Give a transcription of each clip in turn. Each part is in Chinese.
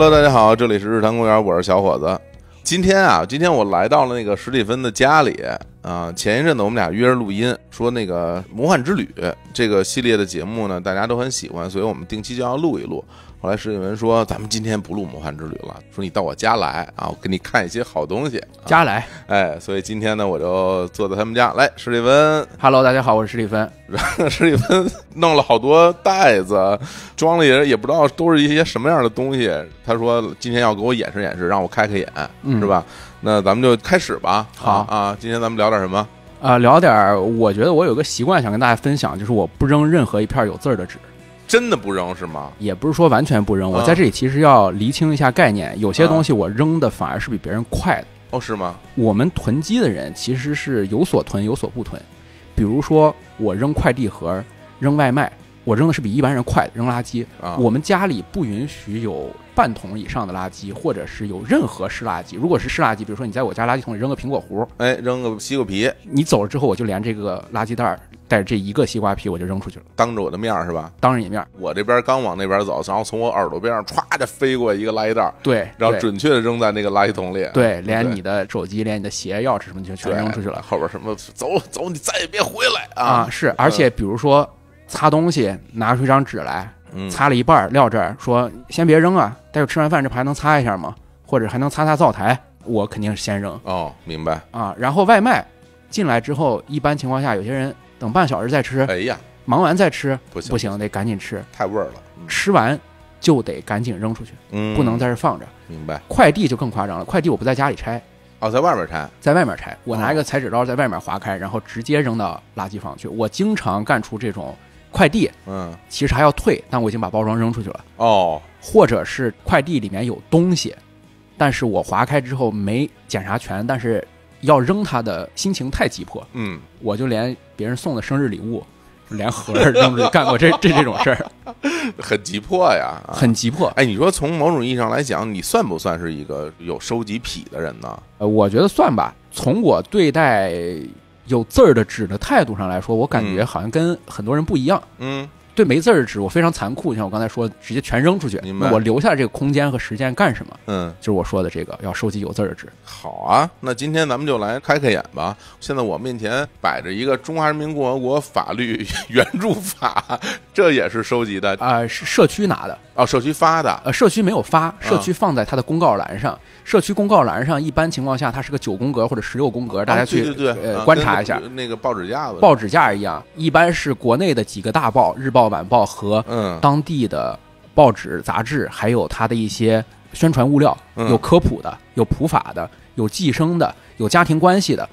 hello，大家好，这里是日坛公园，我是小伙子。今天啊，今天我来到了那个史蒂芬的家里。啊，前一阵子我们俩约着录音，说那个《魔幻之旅》这个系列的节目呢，大家都很喜欢，所以我们定期就要录一录。后来史蒂文说，咱们今天不录《魔幻之旅》了，说你到我家来啊，我给你看一些好东西。家来，哎，所以今天呢，我就坐在他们家。来，史蒂芬，Hello，大家好，我是史蒂芬。史蒂芬弄了好多袋子，装了也也不知道都是一些什么样的东西。他说今天要给我演示演示，让我开开眼，是吧？那咱们就开始吧。好啊，今天咱们聊点什么？啊，聊点儿。我觉得我有个习惯，想跟大家分享，就是我不扔任何一片有字儿的纸。真的不扔是吗？也不是说完全不扔。我在这里其实要厘清一下概念，有些东西我扔的反而是比别人快的。哦，是吗？我们囤积的人其实是有所囤，有所不囤。比如说，我扔快递盒，扔外卖，我扔的是比一般人快。扔垃圾，我们家里不允许有。半桶以上的垃圾，或者是有任何湿垃圾。如果是湿垃圾，比如说你在我家垃圾桶里扔个苹果核，哎，扔个西瓜皮，你走了之后，我就连这个垃圾袋带着这一个西瓜皮，我就扔出去了，当着我的面是吧？当着你面，我这边刚往那边走，然后从我耳朵边上歘就飞过一个垃圾袋，对，然后准确的扔在那个垃圾桶里，对，连你的手机，连你的鞋、钥匙什么就全扔出去了，后边什么走走，你再也别回来啊！是，而且比如说擦东西，拿出一张纸来。擦了一半撂这儿，说先别扔啊，待会吃完饭这盘能擦一下吗？或者还能擦擦灶台？我肯定是先扔哦，明白啊。然后外卖进来之后，一般情况下，有些人等半小时再吃，哎呀，忙完再吃不行不行，得赶紧吃，太味儿了。吃完就得赶紧扔出去，不能在这放着。明白？快递就更夸张了，快递我不在家里拆，哦，在外面拆，在外面拆，我拿一个裁纸刀在外面划开，然后直接扔到垃圾房去。我经常干出这种。快递，嗯，其实还要退，但我已经把包装扔出去了。哦，或者是快递里面有东西，但是我划开之后没检查全，但是要扔他的心情太急迫，嗯，我就连别人送的生日礼物连盒扔都干过这 这这种事儿，很急迫呀，很急迫。哎，你说从某种意义上来讲，你算不算是一个有收集癖的人呢？呃，我觉得算吧，从我对待。有字儿的纸的态度上来说，我感觉好像跟很多人不一样。嗯，对没字儿的纸，我非常残酷，像我刚才说，直接全扔出去。我留下这个空间和时间干什么？嗯，就是我说的这个要收集有字的纸。好啊，那今天咱们就来开开眼吧。现在我面前摆着一个《中华人民共和国法律 援助法》，这也是收集的啊，是社区拿的。哦，社区发的，呃，社区没有发，社区放在它的公告栏上。社区公告栏上，一般情况下它是个九宫格或者十六宫格，大家去观察一下。那个报纸架子，报纸架一样，一般是国内的几个大报，日报、晚报和当地的报纸、杂志，还有它的一些宣传物料，有科普的，有普法的，有寄生的，有家庭关系的，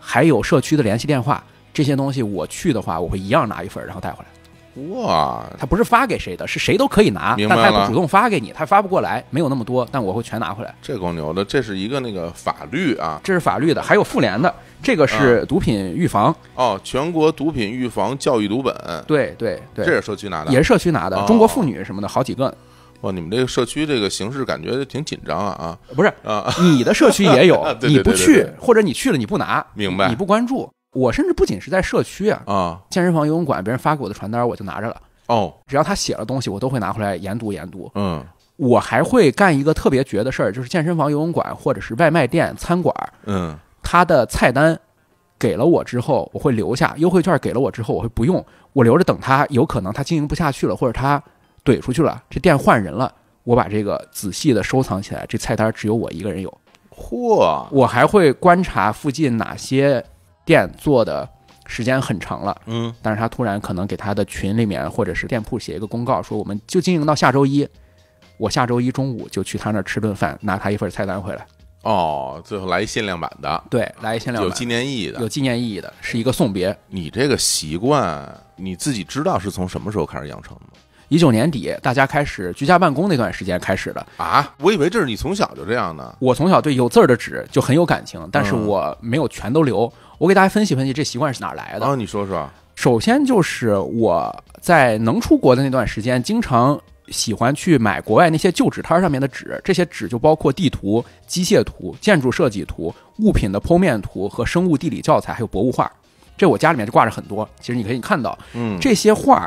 还有社区的联系电话。这些东西我去的话，我会一样拿一份，然后带回来。哇，他不是发给谁的，是谁都可以拿，但他不主动发给你，他发不过来，没有那么多，但我会全拿回来。这够牛的，这是一个那个法律啊，这是法律的，还有妇联的，这个是毒品预防哦，全国毒品预防教育读本。对对对，这是社区拿的，也是社区拿的，中国妇女什么的好几个。哇，你们这个社区这个形式感觉挺紧张啊啊！不是，你的社区也有，你不去或者你去了你不拿，明白？你不关注。我甚至不仅是在社区啊，啊，健身房、游泳馆，别人发给我的传单，我就拿着了。哦，只要他写了东西，我都会拿回来研读研读。嗯，我还会干一个特别绝的事儿，就是健身房、游泳馆或者是外卖店、餐馆，嗯，他的菜单给了我之后，我会留下优惠券给了我之后，我会不用，我留着等他有可能他经营不下去了，或者他怼出去了，这店换人了，我把这个仔细的收藏起来，这菜单只有我一个人有。嚯，我还会观察附近哪些。店做的时间很长了，嗯，但是他突然可能给他的群里面或者是店铺写一个公告，说我们就经营到下周一，我下周一中午就去他那儿吃顿饭，拿他一份菜单回来。哦，最后来一限量版的，对，来一限量版有纪念意义的，有纪念意义的是一个送别。你这个习惯，你自己知道是从什么时候开始养成的吗？一九年底，大家开始居家办公那段时间开始的啊！我以为这是你从小就这样的。我从小对有字儿的纸就很有感情，但是我没有全都留。我给大家分析分析这习惯是哪来的啊？你说说。首先就是我在能出国的那段时间，经常喜欢去买国外那些旧纸摊上面的纸，这些纸就包括地图、机械图、建筑设计图、物品的剖面图和生物地理教材，还有博物画。这我家里面就挂着很多，其实你可以看到，嗯，这些画。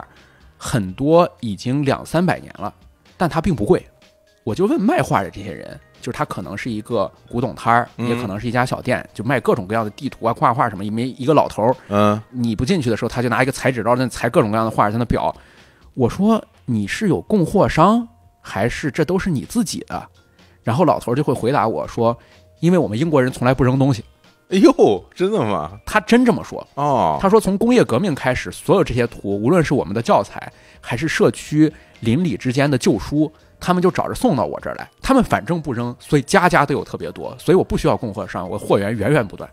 很多已经两三百年了，但它并不贵。我就问卖画的这些人，就是他可能是一个古董摊儿，也可能是一家小店，就卖各种各样的地图啊、挂画什么，一没一个老头儿。嗯，你不进去的时候，他就拿一个裁纸刀在那裁各种各样的画，在那裱。我说你是有供货商，还是这都是你自己的？然后老头儿就会回答我说：“因为我们英国人从来不扔东西。”哎呦，真的吗？他真这么说哦。他说，从工业革命开始，所有这些图，无论是我们的教材，还是社区邻里之间的旧书，他们就找着送到我这儿来。他们反正不扔，所以家家都有特别多，所以我不需要供货商，我货源源源不断。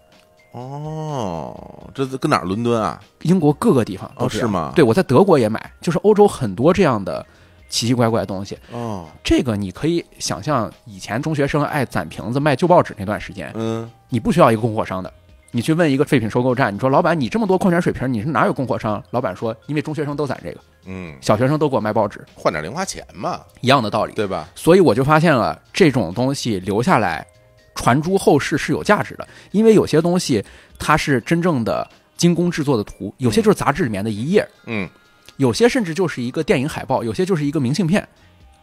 哦，这是跟哪儿？伦敦啊？英国各个地方都是吗？对，我在德国也买，就是欧洲很多这样的奇奇怪怪的东西。哦，这个你可以想象，以前中学生爱攒瓶子卖旧报纸那段时间，嗯。你不需要一个供货商的，你去问一个废品收购站，你说老板，你这么多矿泉水瓶，你是哪有供货商？老板说，因为中学生都攒这个，嗯，小学生都给我卖报纸，换点零花钱嘛，一样的道理，对吧？所以我就发现了这种东西留下来，传诸后世是有价值的，因为有些东西它是真正的精工制作的图，有些就是杂志里面的一页，嗯，有些甚至就是一个电影海报，有些就是一个明信片。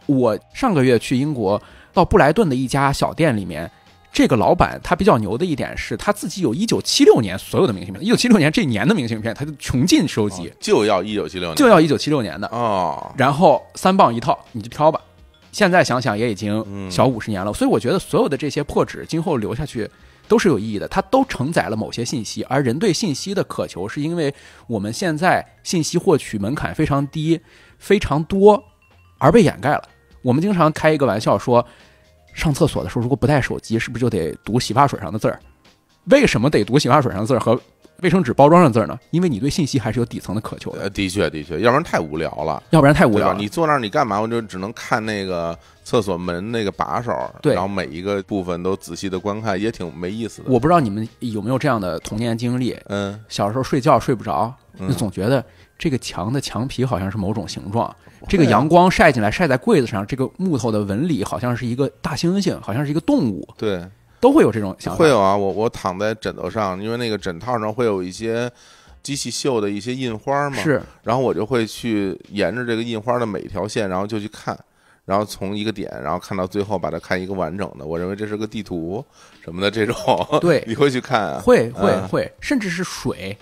我上个月去英国，到布莱顿的一家小店里面。这个老板他比较牛的一点是，他自己有一九七六年所有的明信片一九七六年这年的明信片，他就穷尽收集，就要九七六年，就要一九七六年的哦。然后三磅一套，你就挑吧。现在想想也已经小五十年了，所以我觉得所有的这些破纸，今后留下去都是有意义的，它都承载了某些信息，而人对信息的渴求是因为我们现在信息获取门槛非常低，非常多而被掩盖了。我们经常开一个玩笑说。上厕所的时候，如果不带手机，是不是就得读洗发水上的字儿？为什么得读洗发水上的字儿和卫生纸包装上的字儿呢？因为你对信息还是有底层的渴求。的。的确的确，要不然太无聊了，要不然太无聊。你坐那儿你干嘛？我就只能看那个厕所门那个把手，然后每一个部分都仔细的观看，也挺没意思的。我不知道你们有没有这样的童年经历？嗯，小时候睡觉睡不着，就总觉得。这个墙的墙皮好像是某种形状，这个阳光晒进来晒在柜子上，这个木头的纹理好像是一个大猩猩，好像是一个动物。对，都会有这种。想法。会有啊，我我躺在枕头上，因为那个枕套上会有一些机器绣的一些印花嘛。是。然后我就会去沿着这个印花的每条线，然后就去看，然后从一个点，然后看到最后把它看一个完整的。我认为这是个地图什么的这种。对。你会去看？会会会，甚至是水。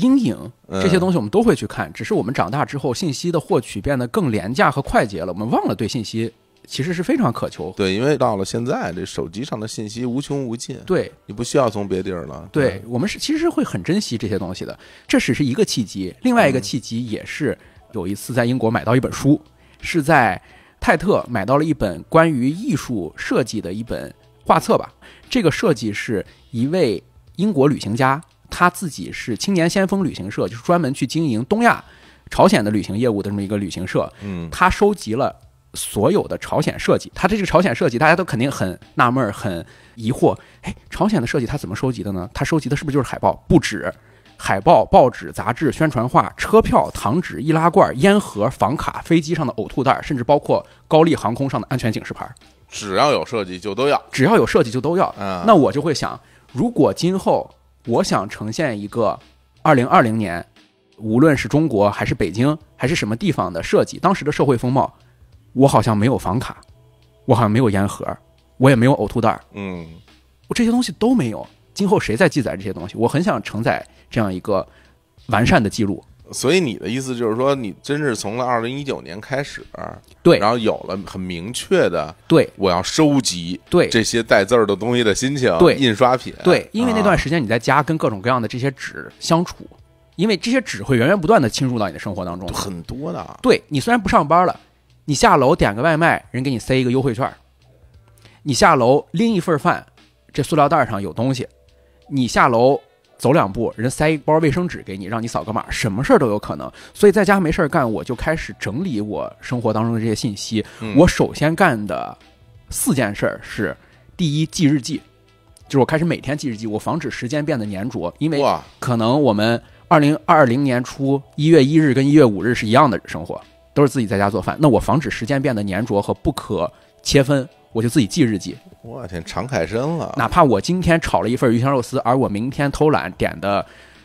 阴影这些东西我们都会去看，只是我们长大之后，信息的获取变得更廉价和快捷了。我们忘了对信息其实是非常渴求。对，因为到了现在，这手机上的信息无穷无尽。对，你不需要从别地儿了。对，我们是其实会很珍惜这些东西的。这只是一个契机，另外一个契机也是有一次在英国买到一本书，是在泰特买到了一本关于艺术设计的一本画册吧。这个设计是一位英国旅行家。他自己是青年先锋旅行社，就是专门去经营东亚、朝鲜的旅行业务的这么一个旅行社。嗯，他收集了所有的朝鲜设计。他这个朝鲜设计，大家都肯定很纳闷、儿、很疑惑。哎，朝鲜的设计他怎么收集的呢？他收集的是不是就是海报？不止，海报、报纸、杂志、宣传画、车票、糖纸、易拉罐、烟盒、房卡、飞机上的呕吐袋，甚至包括高丽航空上的安全警示牌。只要有设计就都要。只要有设计就都要。嗯，那我就会想，如果今后。我想呈现一个二零二零年，无论是中国还是北京还是什么地方的设计，当时的社会风貌，我好像没有房卡，我好像没有烟盒，我也没有呕吐袋嗯，我这些东西都没有。今后谁在记载这些东西？我很想承载这样一个完善的记录。所以你的意思就是说，你真是从了二零一九年开始，对，然后有了很明确的，对，我要收集对这些带字儿的东西的心情，对，印刷品，对，因为那段时间你在家跟各种各样的这些纸相处，因为这些纸会源源不断的侵入到你的生活当中，很多的，对你虽然不上班了，你下楼点个外卖，人给你塞一个优惠券，你下楼拎一份饭，这塑料袋上有东西，你下楼。走两步，人塞一包卫生纸给你，让你扫个码，什么事儿都有可能。所以在家没事儿干，我就开始整理我生活当中的这些信息。我首先干的四件事儿是：第一，记日记，就是我开始每天记日记，我防止时间变得粘着，因为可能我们二零二零年初一月一日跟一月五日是一样的生活，都是自己在家做饭。那我防止时间变得粘着和不可切分，我就自己记日记。我天，常凯身了。哪怕我今天炒了一份鱼香肉丝，而我明天偷懒点的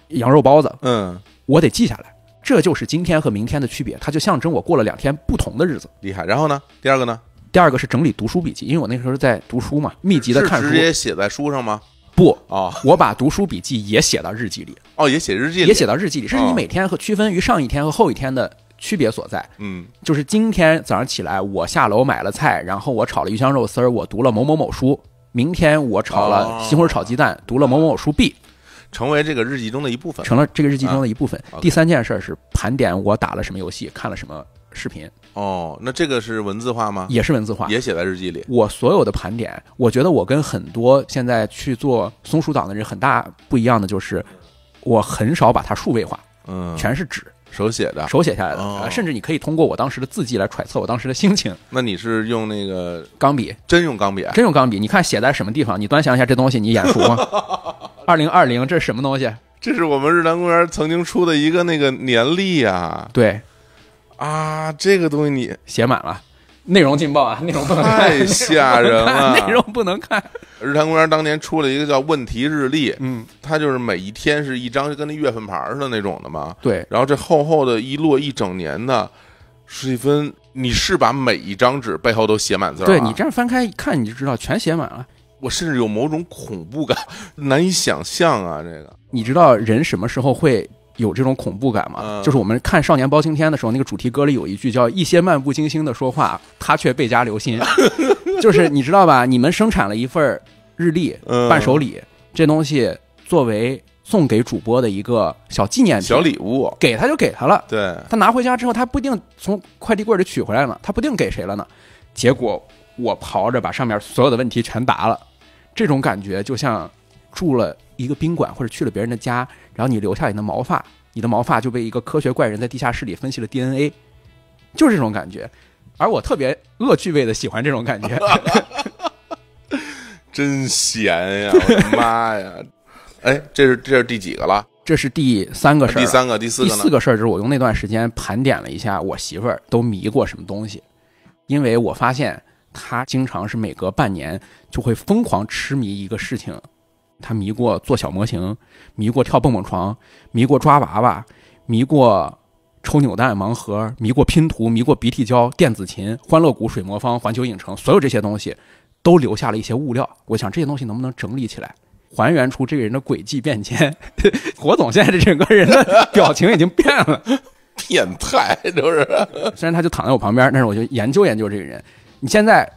羊肉包子，嗯，我得记下来。这就是今天和明天的区别，它就象征我过了两天不同的日子。厉害。然后呢？第二个呢？第二个是整理读书笔记，因为我那时候在读书嘛，密集的看书。直接写在书上吗？不啊，我把读书笔记也写到日记里。哦，也写日记里，也写到日记里，是你每天和区分于上一天和后一天的。区别所在，嗯，就是今天早上起来，我下楼买了菜，然后我炒了鱼香肉丝儿，我读了某某某书。明天我炒了西红柿炒鸡蛋，读了某某某书 B，成为这个日记中的一部分，成了这个日记中的一部分。第三件事儿是盘点我打了什么游戏，看了什么视频。哦，那这个是文字化吗？也是文字化，也写在日记里。我所有的盘点，我觉得我跟很多现在去做松鼠党的人很大不一样的就是，我很少把它数位化，嗯，全是纸。手写的，手写下来的，甚至你可以通过我当时的字迹来揣测我当时的心情。那你是用那个钢笔？真用钢笔？真用钢笔？你看写在什么地方？你端详一下这东西，你眼熟吗？二零二零，这是什么东西？这是我们日坛公园曾经出的一个那个年历啊。对，啊，这个东西你写满了。内容劲爆啊！内容不能太吓人了，内容不能看。日坛公园当年出了一个叫《问题日历》，嗯，它就是每一天是一张，就跟那月份牌似的那种的嘛。对。然后这厚厚的一摞一整年的，史蒂分，你是把每一张纸背后都写满字儿。对你这样翻开一看，你就知道全写满了。我甚至有某种恐怖感，难以想象啊！这个，你知道人什么时候会？有这种恐怖感嘛？就是我们看《少年包青天》的时候，那个主题歌里有一句叫“一些漫不经心的说话，他却倍加留心”。就是你知道吧？你们生产了一份日历，伴手礼，这东西作为送给主播的一个小纪念小礼物，给他就给他了。对，他拿回家之后，他不一定从快递柜里取回来呢，他不定给谁了呢？结果我刨着把上面所有的问题全答了，这种感觉就像住了。一个宾馆，或者去了别人的家，然后你留下你的毛发，你的毛发就被一个科学怪人在地下室里分析了 DNA，就是这种感觉。而我特别恶趣味的喜欢这种感觉，真闲呀！我的妈呀！哎，这是这是第几个了？这是第三个事儿，第三个、第四个、第四个事儿就是我用那段时间盘点了一下我媳妇儿都迷过什么东西，因为我发现她经常是每隔半年就会疯狂痴迷一个事情。他迷过做小模型，迷过跳蹦蹦床，迷过抓娃娃，迷过抽扭蛋盲盒，迷过拼图，迷过鼻涕胶、电子琴、欢乐谷、水魔方、环球影城，所有这些东西都留下了一些物料。我想这些东西能不能整理起来，还原出这个人的轨迹变迁？火 总现在这整个人的表情已经变了，变态就是。虽然他就躺在我旁边，但是我就研究研究这个人。你现在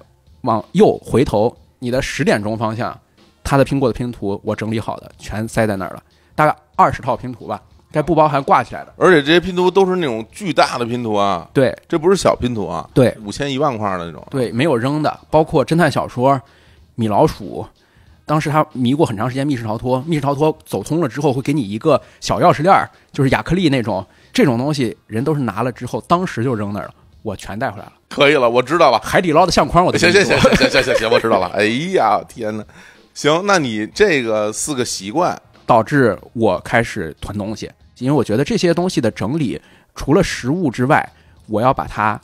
往右回头，你的十点钟方向。他的苹果的拼图我整理好的，全塞在那儿了，大概二十套拼图吧，该不包含挂起来的。而且这些拼图都是那种巨大的拼图啊！对，这不是小拼图啊！对，五千一万块的那种。对，没有扔的，包括侦探小说、米老鼠。当时他迷过很长时间密室逃脱，密室逃脱走通了之后会给你一个小钥匙链儿，就是亚克力那种。这种东西人都是拿了之后，当时就扔那儿了。我全带回来了。可以了，我知道了。海底捞的相框，我行行行行行行行，我知道了。哎呀，天哪！行，那你这个四个习惯导致我开始囤东西，因为我觉得这些东西的整理，除了实物之外，我要把它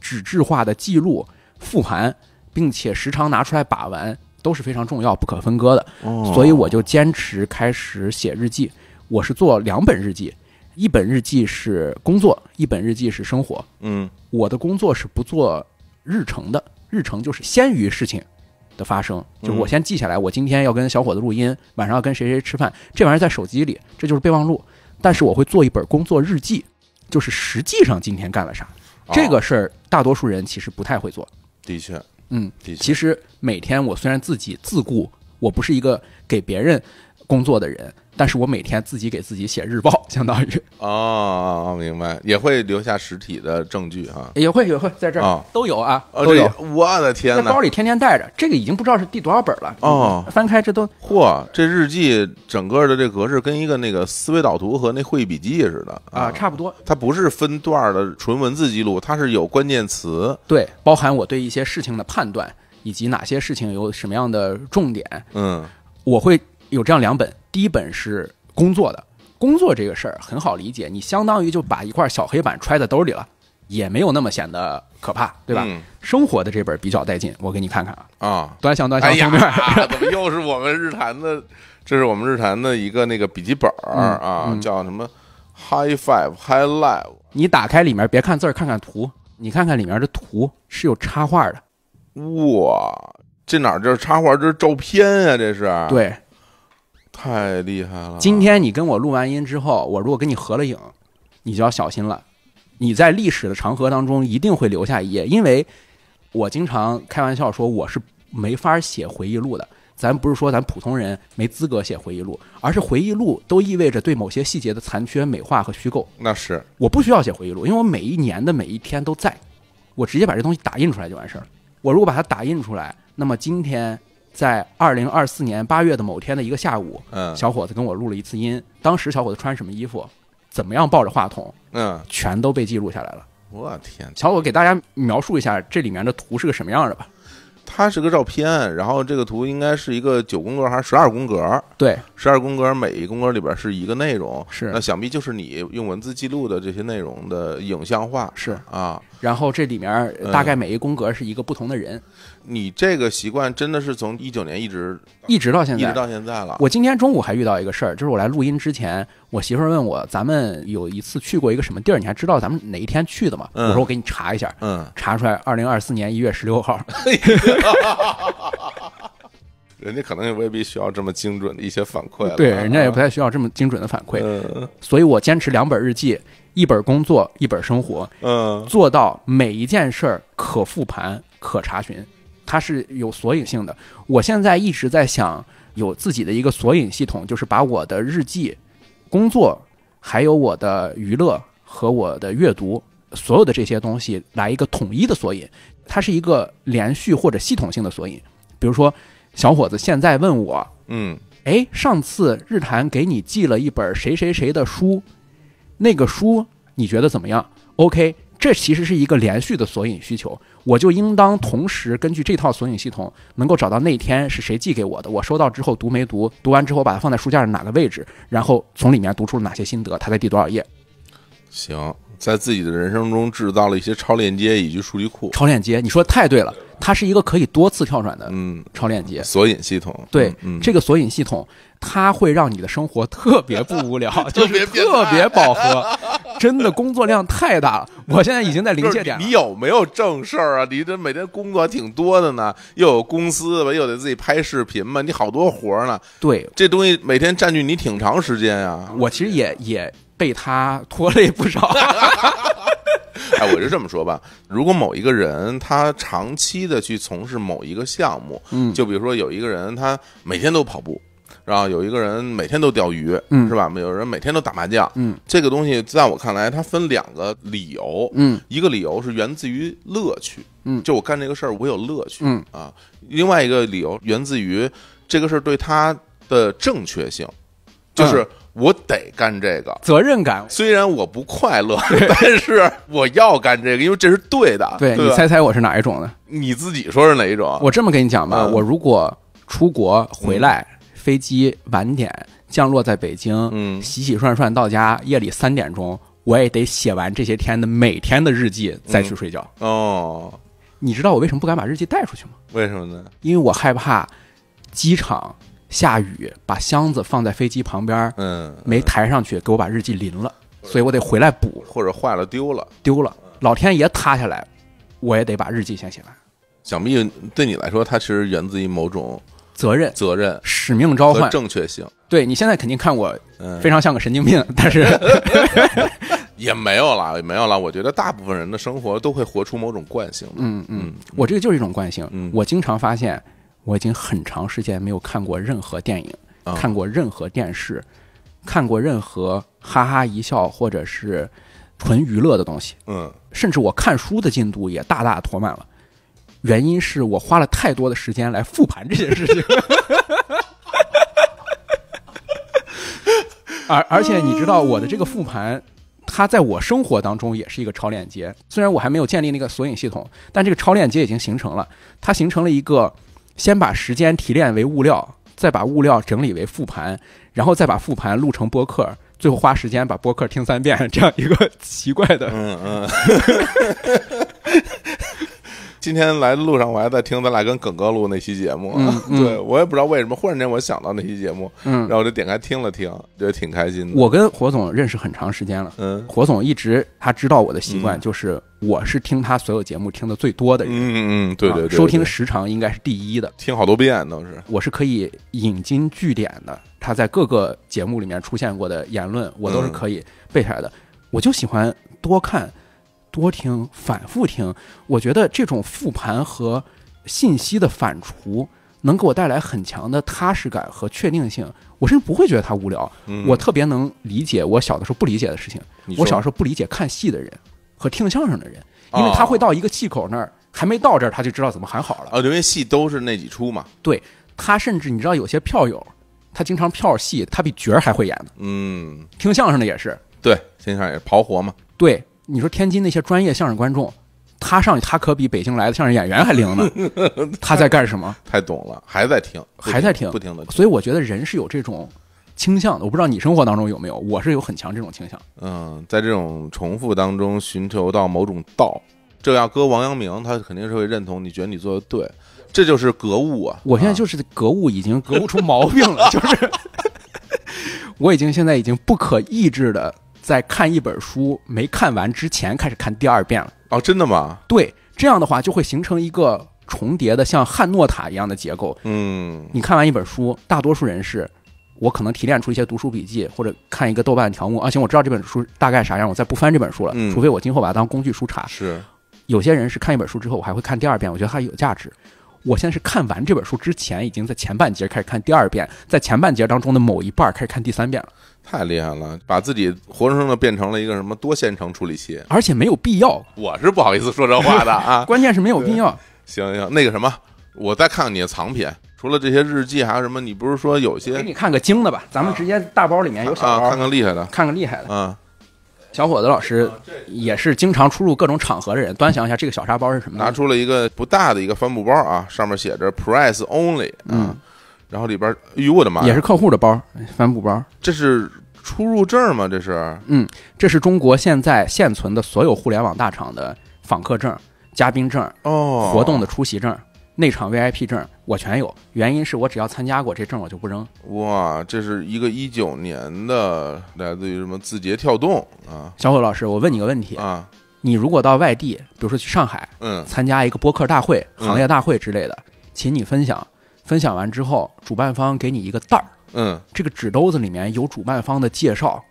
纸质化的记录、复盘，并且时常拿出来把玩，都是非常重要、不可分割的。哦，所以我就坚持开始写日记。我是做两本日记，一本日记是工作，一本日记是生活。嗯，我的工作是不做日程的，日程就是先于事情。的发生，就是我先记下来，我今天要跟小伙子录音，晚上要跟谁谁吃饭，这玩意儿在手机里，这就是备忘录。但是我会做一本工作日记，就是实际上今天干了啥，这个事儿大多数人其实不太会做。的确，嗯，的确，其实每天我虽然自己自顾，我不是一个给别人工作的人。但是我每天自己给自己写日报，相当于哦，哦哦，明白，也会留下实体的证据啊，也会也会在这儿都有啊，都有。我的天哪，在包里天天带着，这个已经不知道是第多少本了哦，翻开这都嚯，这日记整个的这格式跟一个那个思维导图和那会议笔记似的啊，差不多。它不是分段的纯文字记录，它是有关键词，对，包含我对一些事情的判断，以及哪些事情有什么样的重点。嗯，我会。有这样两本，第一本是工作的，工作这个事儿很好理解，你相当于就把一块小黑板揣在兜里了，也没有那么显得可怕，对吧？生活的这本比较带劲，我给你看看啊。啊，端详端详怎么又是我们日坛的？这是我们日坛的一个那个笔记本啊，叫什么？High Five High Live。你打开里面，别看字儿，看看图，你看看里面的图是有插画的。哇，这哪这是插画？这是照片呀？这是对。太厉害了！今天你跟我录完音之后，我如果跟你合了影，你就要小心了。你在历史的长河当中一定会留下一页，因为我经常开玩笑说我是没法写回忆录的。咱不是说咱普通人没资格写回忆录，而是回忆录都意味着对某些细节的残缺美化和虚构。那是我不需要写回忆录，因为我每一年的每一天都在，我直接把这东西打印出来就完事儿。我如果把它打印出来，那么今天。在二零二四年八月的某天的一个下午，小伙子跟我录了一次音。当时小伙子穿什么衣服，怎么样抱着话筒，嗯，全都被记录下来了。我天，小伙，给大家描述一下这里面的图是个什么样的吧。它是个照片，然后这个图应该是一个九宫格还是十二宫格？对，十二宫格，每一宫格里边是一个内容。是，那想必就是你用文字记录的这些内容的影像化。是啊，然后这里面大概每一宫格是一个不同的人。你这个习惯真的是从一九年一直一直到现在，一直到现在了。我今天中午还遇到一个事儿，就是我来录音之前，我媳妇儿问我，咱们有一次去过一个什么地儿，你还知道咱们哪一天去的吗？我说我给你查一下。嗯，查出来二零二四年一月十六号。人家可能也未必需要这么精准的一些反馈，对，人家也不太需要这么精准的反馈。嗯，所以我坚持两本日记，一本工作，一本生活。嗯，做到每一件事儿可复盘、可查询。它是有索引性的。我现在一直在想有自己的一个索引系统，就是把我的日记、工作、还有我的娱乐和我的阅读，所有的这些东西来一个统一的索引。它是一个连续或者系统性的索引。比如说，小伙子现在问我，嗯，哎，上次日坛给你寄了一本谁谁谁的书，那个书你觉得怎么样？OK，这其实是一个连续的索引需求。我就应当同时根据这套索引系统，能够找到那天是谁寄给我的，我收到之后读没读，读完之后把它放在书架上哪个位置，然后从里面读出了哪些心得，它在第多少页。行，在自己的人生中制造了一些超链接以及数据库。超链接，你说太对了，它是一个可以多次跳转的，嗯，超链接索引系统。对，这个索引系统。它会让你的生活特别不无聊，就是特别饱和，真的工作量太大了。我现在已经在临界点了。你有没有正事儿啊？你这每天工作挺多的呢，又有公司吧，又得自己拍视频嘛，你好多活儿呢。对，这东西每天占据你挺长时间呀。我其实也也被他拖累不少。哎，我就这么说吧，如果某一个人他长期的去从事某一个项目，嗯，就比如说有一个人他每天都跑步。然后有一个人每天都钓鱼，是吧？有人每天都打麻将，嗯，这个东西在我看来，它分两个理由，嗯，一个理由是源自于乐趣，嗯，就我干这个事儿，我有乐趣，嗯啊，另外一个理由源自于这个事儿对他的正确性，就是我得干这个，责任感。虽然我不快乐，但是我要干这个，因为这是对的。对你猜猜我是哪一种呢？你自己说是哪一种？我这么跟你讲吧，我如果出国回来。飞机晚点降落在北京，嗯，洗洗涮涮到家，夜里三点钟，我也得写完这些天的每天的日记再去睡觉。哦，你知道我为什么不敢把日记带出去吗？为什么呢？因为我害怕机场下雨，把箱子放在飞机旁边，嗯，没抬上去，给我把日记淋了，所以我得回来补，或者坏了丢了，丢了，老天爷塌下来，我也得把日记先写完。想必对你来说，它其实源自于某种。责任、责任、使命召唤、正确性，对你现在肯定看我非常像个神经病，但是 也没有啦，也没有啦。我觉得大部分人的生活都会活出某种惯性。嗯嗯，我这个就是一种惯性。我经常发现，我已经很长时间没有看过任何电影，看过任何电视，看过任何哈哈一笑或者是纯娱乐的东西。嗯，甚至我看书的进度也大大拖慢了。原因是我花了太多的时间来复盘这些事情，而而且你知道，我的这个复盘，它在我生活当中也是一个超链接。虽然我还没有建立那个索引系统，但这个超链接已经形成了。它形成了一个：先把时间提炼为物料，再把物料整理为复盘，然后再把复盘录成播客，最后花时间把播客听三遍，这样一个奇怪的。嗯嗯。今天来的路上，我还在听咱俩跟耿哥录那期节目，对我也不知道为什么，忽然间我想到那期节目，然后我就点开听了听，觉得挺开心。的。我跟火总认识很长时间了，火总一直他知道我的习惯，就是我是听他所有节目听的最多的人，嗯嗯嗯，对对对，收听时长应该是第一的，听好多遍都是。我是可以引经据典的，他在各个节目里面出现过的言论，我都是可以背下来的。我就喜欢多看。多听，反复听，我觉得这种复盘和信息的反刍能给我带来很强的踏实感和确定性。我甚至不会觉得他无聊，我特别能理解我小的时候不理解的事情。我小时候不理解看戏的人和听相声的人，因为他会到一个戏口那儿，还没到这儿他就知道怎么喊好了。啊，因为戏都是那几出嘛。对他甚至你知道有些票友，他经常票戏，他比角儿还会演呢。嗯，听相声的也是。对，听相声也刨活嘛。对。你说天津那些专业相声观众，他上去他可比北京来的相声演员还灵呢。他在干什么？太懂了，还在听，还在听，不停的。所以我觉得人是有这种倾向的。我不知道你生活当中有没有，我是有很强这种倾向。嗯，在这种重复当中寻求到某种道，这要搁王阳明，他肯定是会认同。你觉得你做的对，这就是格物啊。我现在就是格物，已经格不出毛病了，就是 我已经现在已经不可抑制的。在看一本书没看完之前开始看第二遍了哦，真的吗？对，这样的话就会形成一个重叠的，像汉诺塔一样的结构。嗯，你看完一本书，大多数人是，我可能提炼出一些读书笔记，或者看一个豆瓣条目。啊，行，我知道这本书大概啥样，我再不翻这本书了，除非我今后把它当工具书查。是，有些人是看一本书之后，我还会看第二遍，我觉得还有价值。我现在是看完这本书之前，已经在前半节开始看第二遍，在前半节当中的某一半开始看第三遍了。太厉害了，把自己活生生的变成了一个什么多线程处理器，而且没有必要。我是不好意思说这话的啊，关键是没有必要。行行，那个什么，我再看看你的藏品，除了这些日记，还有什么？你不是说有些？给你看个精的吧，咱们直接大包里面有小包，看看厉害的，看看厉害的，嗯。小伙子老师也是经常出入各种场合的人，端详一下这个小沙包是什么？拿出了一个不大的一个帆布包啊，上面写着 “price only”，嗯，然后里边，哎呦我的妈，也是客户的包，帆布包。这是出入证吗？这是？嗯，这是中国现在现存的所有互联网大厂的访客证、嘉宾证、哦，活动的出席证。那场 VIP 证我全有，原因是我只要参加过这证我就不扔。哇，这是一个一九年的，来自于什么字节跳动啊？小伙老师，我问你个问题啊，你如果到外地，比如说去上海，嗯，参加一个播客大会、行业大会之类的，请你分享，分享完之后，主办方给你一个袋儿，嗯，这个纸兜子里面有主办方的介绍，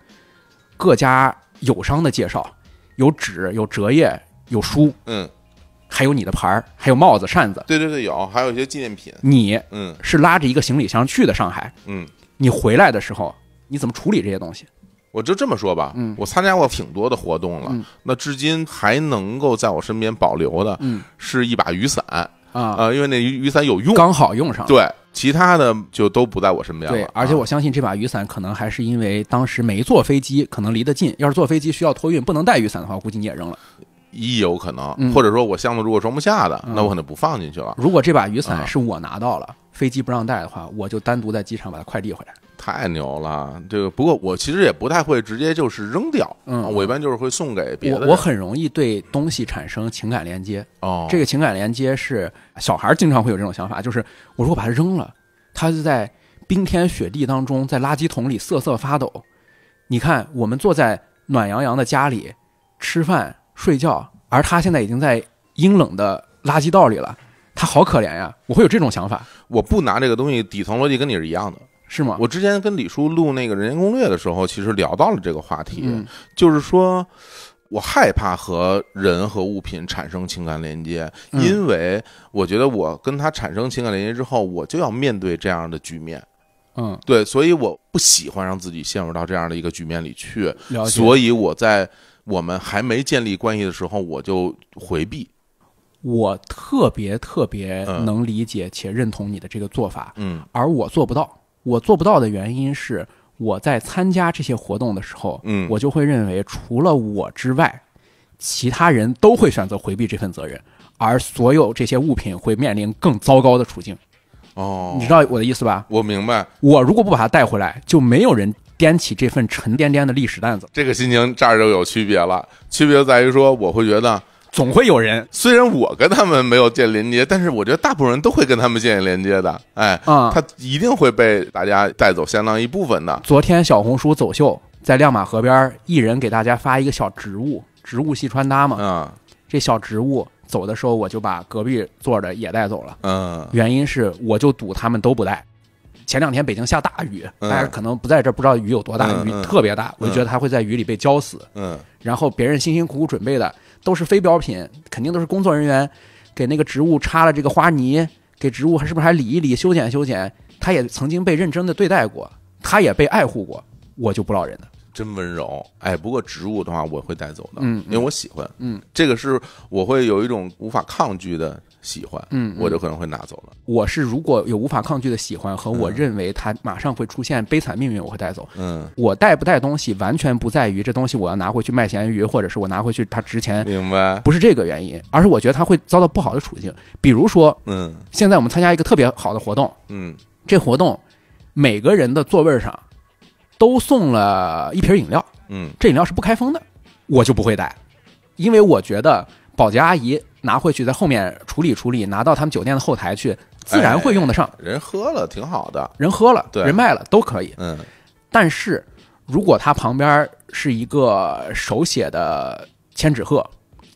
各家友商的介绍，有纸，有折页，有书，嗯。还有你的牌儿，还有帽子、扇子。对对对，有，还有一些纪念品。你嗯，是拉着一个行李箱去的上海。嗯，你回来的时候，你怎么处理这些东西？我就这么说吧，嗯，我参加过挺多的活动了，那至今还能够在我身边保留的，是一把雨伞啊，呃，因为那雨雨伞有用，刚好用上。对，其他的就都不在我身边了。对，而且我相信这把雨伞可能还是因为当时没坐飞机，可能离得近。要是坐飞机需要托运，不能带雨伞的话，估计你也扔了。一有可能，或者说我箱子如果装不下的，那我可能不放进去了。如果这把雨伞是我拿到了，飞机不让带的话，我就单独在机场把它快递回来。太牛了，这个不过我其实也不太会直接就是扔掉，嗯，我一般就是会送给别。人。我很容易对东西产生情感连接哦，这个情感连接是小孩经常会有这种想法，就是我如果把它扔了，它就在冰天雪地当中，在垃圾桶里瑟瑟发抖。你看，我们坐在暖洋洋的家里吃饭。睡觉，而他现在已经在阴冷的垃圾道里了，他好可怜呀！我会有这种想法，我不拿这个东西，底层逻辑跟你是一样的，是吗？我之前跟李叔录那个人间攻略的时候，其实聊到了这个话题，就是说我害怕和人和物品产生情感连接，因为我觉得我跟他产生情感连接之后，我就要面对这样的局面，嗯，对，所以我不喜欢让自己陷入到这样的一个局面里去，所以我在。我们还没建立关系的时候，我就回避。我特别特别能理解且认同你的这个做法，嗯，而我做不到。我做不到的原因是，我在参加这些活动的时候，嗯，我就会认为除了我之外，其他人都会选择回避这份责任，而所有这些物品会面临更糟糕的处境。哦，你知道我的意思吧？我明白。我如果不把它带回来，就没有人。掂起这份沉甸甸的历史担子，这个心情这儿就有区别了。区别在于说，我会觉得总会有人，虽然我跟他们没有建连接，但是我觉得大部分人都会跟他们建立连接的。哎，啊，他一定会被大家带走相当一部分的。昨天小红书走秀在亮马河边，一人给大家发一个小植物，植物系穿搭嘛。嗯，这小植物走的时候，我就把隔壁坐着也带走了。嗯，原因是我就赌他们都不带。前两天北京下大雨，大家可能不在这不知道雨有多大，雨特别大，我就觉得他会在雨里被浇死。嗯，然后别人辛辛苦苦准备的都是非标品，肯定都是工作人员给那个植物插了这个花泥，给植物是不是还理一理、修剪修剪？他也曾经被认真的对待过，他也被爱护过，我就不唠人了。真温柔，哎，不过植物的话我会带走的，嗯，因为我喜欢，嗯，这个是我会有一种无法抗拒的。喜欢，嗯，我就可能会拿走了。我是如果有无法抗拒的喜欢和我认为它马上会出现悲惨命运，我会带走。嗯，我带不带东西完全不在于这东西我要拿回去卖咸鱼或者是我拿回去它值钱，明白？不是这个原因，而是我觉得它会遭到不好的处境。比如说，嗯，现在我们参加一个特别好的活动，嗯，这活动每个人的座位上都送了一瓶饮料，嗯，这饮料是不开封的，我就不会带，因为我觉得保洁阿姨。拿回去在后面处理处理，拿到他们酒店的后台去，自然会用得上。人喝了挺好的，人喝了，人卖了都可以。嗯，但是如果它旁边是一个手写的千纸鹤，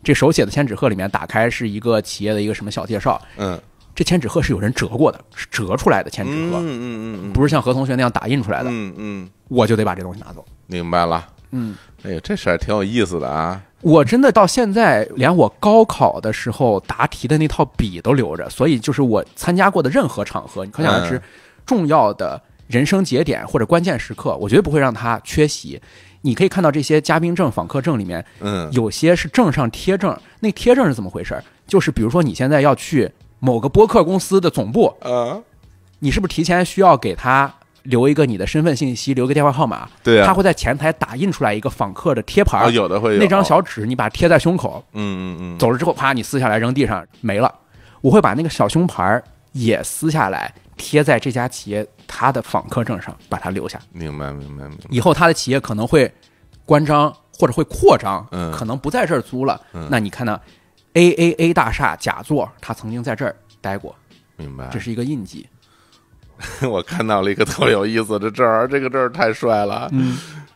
这手写的千纸鹤里面打开是一个企业的一个什么小介绍。嗯，这千纸鹤是有人折过的，是折出来的千纸鹤。嗯嗯嗯，不是像何同学那样打印出来的。嗯嗯，我就得把这东西拿走。明白了。嗯，哎呀，这事儿挺有意思的啊。我真的到现在连我高考的时候答题的那套笔都留着，所以就是我参加过的任何场合，你可想而知，重要的人生节点或者关键时刻，我绝对不会让它缺席。你可以看到这些嘉宾证、访客证里面，嗯，有些是证上贴证，那贴证是怎么回事？就是比如说你现在要去某个播客公司的总部，呃，你是不是提前需要给他？留一个你的身份信息，留个电话号码。对啊，他会在前台打印出来一个访客的贴牌儿，有的会有那张小纸，你把它贴在胸口。嗯嗯嗯。走了之后，啪，你撕下来扔地上，没了。我会把那个小胸牌儿也撕下来，贴在这家企业他的访客证上，把它留下。明白，明白，明白。以后他的企业可能会关张或者会扩张，嗯，可能不在这儿租了。嗯，那你看呢？AAA 大厦甲座，他曾经在这儿待过。明白，这是一个印记。我看到了一个特别有意思的证儿，这个证儿太帅了。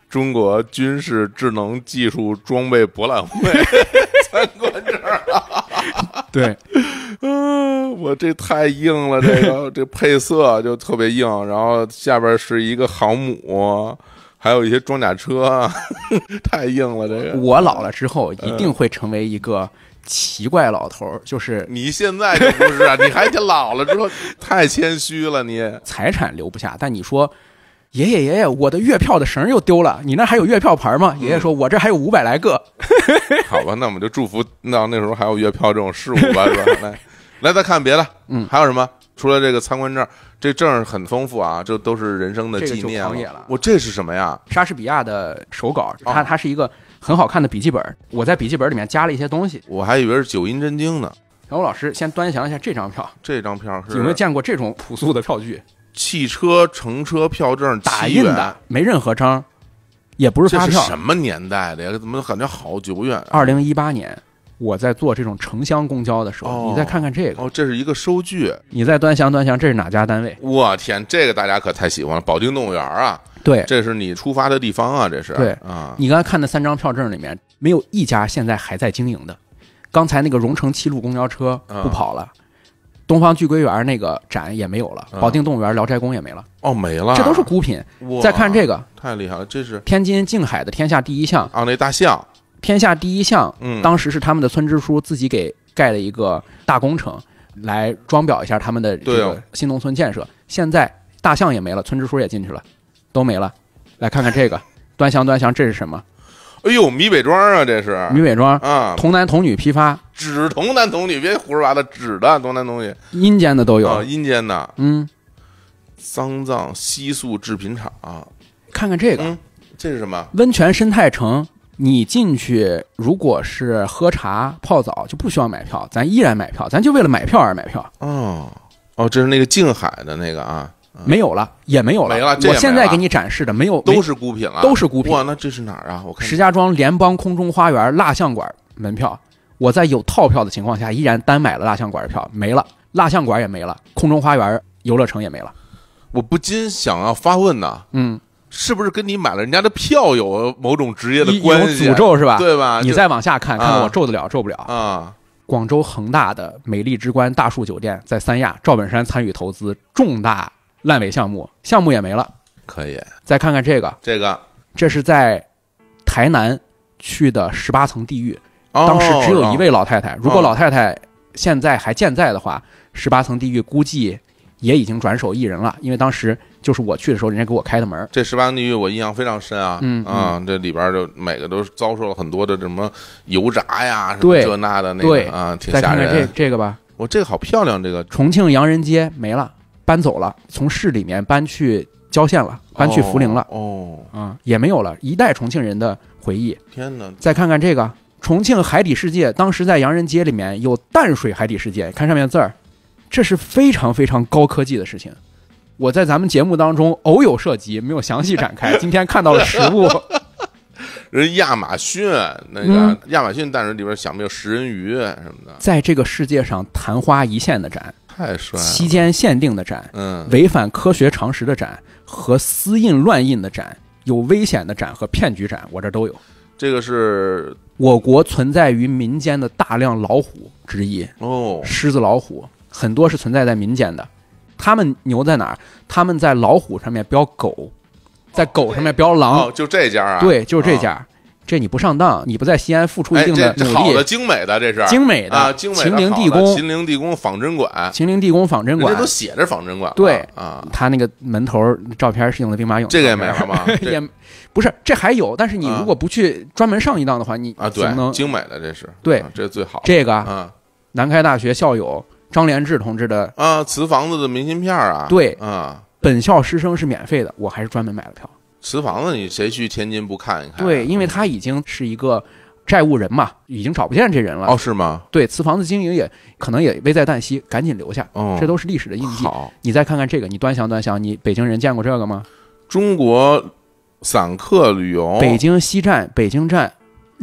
中国军事智能技术装备博览会，参观证儿。对，嗯，我这太硬了，这个这配色就特别硬，然后下边是一个航母，还有一些装甲车，太硬了这个。我老了之后一定会成为一个。奇怪，老头儿就是你现在就不是，啊，你还得老了之后 太谦虚了。你财产留不下，但你说爷爷爷爷，我的月票的绳又丢了，你那还有月票牌吗？爷爷说，我这还有五百来个。好吧，那我们就祝福到那时候还有月票这种事物吧。是吧？来，来，再看别的，嗯，还有什么？除了这个参观证，这证很丰富啊，这都是人生的纪念。我这是什么呀？莎士比亚的手稿，它它是一个。很好看的笔记本，我在笔记本里面加了一些东西。我还以为是《九阴真经》呢。然后老师先端详一下这张票，这张票是有没有见过这种朴素的票据？汽车乘车票证，打印的，没任何章，也不是发票。什么年代的呀？怎么感觉好久远？二零一八年。我在坐这种城乡公交的时候，你再看看这个哦，这是一个收据。你再端详端详，这是哪家单位？我天，这个大家可太喜欢了！保定动物园啊，对，这是你出发的地方啊，这是对啊。你刚才看那三张票证里面，没有一家现在还在经营的。刚才那个荣城七路公交车不跑了，东方巨龟园那个展也没有了，保定动物园、聊斋宫也没了哦，没了，这都是孤品。再看这个，太厉害了，这是天津静海的天下第一象啊，那大象。天下第一巷，嗯，当时是他们的村支书自己给盖的一个大工程，来装裱一下他们的这个新农村建设。现在大象也没了，村支书也进去了，都没了。来看看这个，端详端详，这是什么？哎呦，米北庄啊，这是米北庄啊，童男童女批发纸童男童女，别胡说八道，纸的童男童女，阴间的都有啊，阴间的，嗯，丧葬西素制品厂，看看这个，这是什么？温泉生态城。你进去，如果是喝茶泡澡就不需要买票，咱依然买票，咱就为了买票而买票。哦，哦，这是那个静海的那个啊，没有了，也没有了，没了。我现在给你展示的没有，都是孤品了，都是孤品。哇，那这是哪儿啊？我看石家庄联邦空中花园蜡像馆门票，我在有套票的情况下依然单买了蜡像馆的票，没了，蜡像馆也没了，空中花园游乐城也没了。我不禁想要发问呢，嗯。是不是跟你买了人家的票有某种职业的关？有诅咒是吧？对吧？你再往下看看，我咒得了，咒不了啊！广州恒大的美丽之冠大树酒店在三亚，赵本山参与投资重大烂尾项目，项目也没了。可以再看看这个，这个这是在台南去的十八层地狱，当时只有一位老太太。如果老太太现在还健在的话，十八层地狱估计也已经转手一人了，因为当时。就是我去的时候，人家给我开的门。这十八个地狱我印象非常深啊，啊，这里边儿就每个都遭受了很多的什么油炸呀、什么这那的，那个啊，挺吓人的。再看看这这个吧，我这个好漂亮。这个重庆洋人街没了，搬走了，从市里面搬去郊县了，搬去涪陵了，哦，啊，也没有了，一代重庆人的回忆。天哪！再看看这个重庆海底世界，当时在洋人街里面有淡水海底世界，看上面字儿，这是非常非常高科技的事情。我在咱们节目当中偶有涉及，没有详细展开。今天看到了实物，人亚马逊，那个、亚马逊但是里边儿想必有食人鱼什么的。在这个世界上，昙花一现的展太帅了！期间限定的展，嗯，违反科学常识的展和私印乱印的展，有危险的展和骗局展，我这都有。这个是我国存在于民间的大量老虎之一哦，狮子老虎很多是存在在民间的。他们牛在哪儿？他们在老虎上面标狗，在狗上面标狼，就这家啊？对，就是这家。这你不上当，你不在西安付出一定的努力。哎，这的精美的这是精美的啊！秦陵地宫，秦陵地宫仿真馆，秦陵地宫仿真馆，这都写着仿真馆。对啊，他那个门头照片是用的兵马俑。这个也没了吗？也不是，这还有。但是你如果不去专门上一当的话，你啊，对，能精美的这是对，这是最好。的这个啊，南开大学校友。张连志同志的啊，瓷房子的明信片啊，对啊，本校师生是免费的，我还是专门买了票。瓷房子，你谁去天津不看一看？对，因为他已经是一个债务人嘛，已经找不见这人了。哦，是吗？对，瓷房子经营也可能也危在旦夕，赶紧留下。这都是历史的印记。你再看看这个，你端详端详，你北京人见过这个吗？中国散客旅游，北京西站，北京站。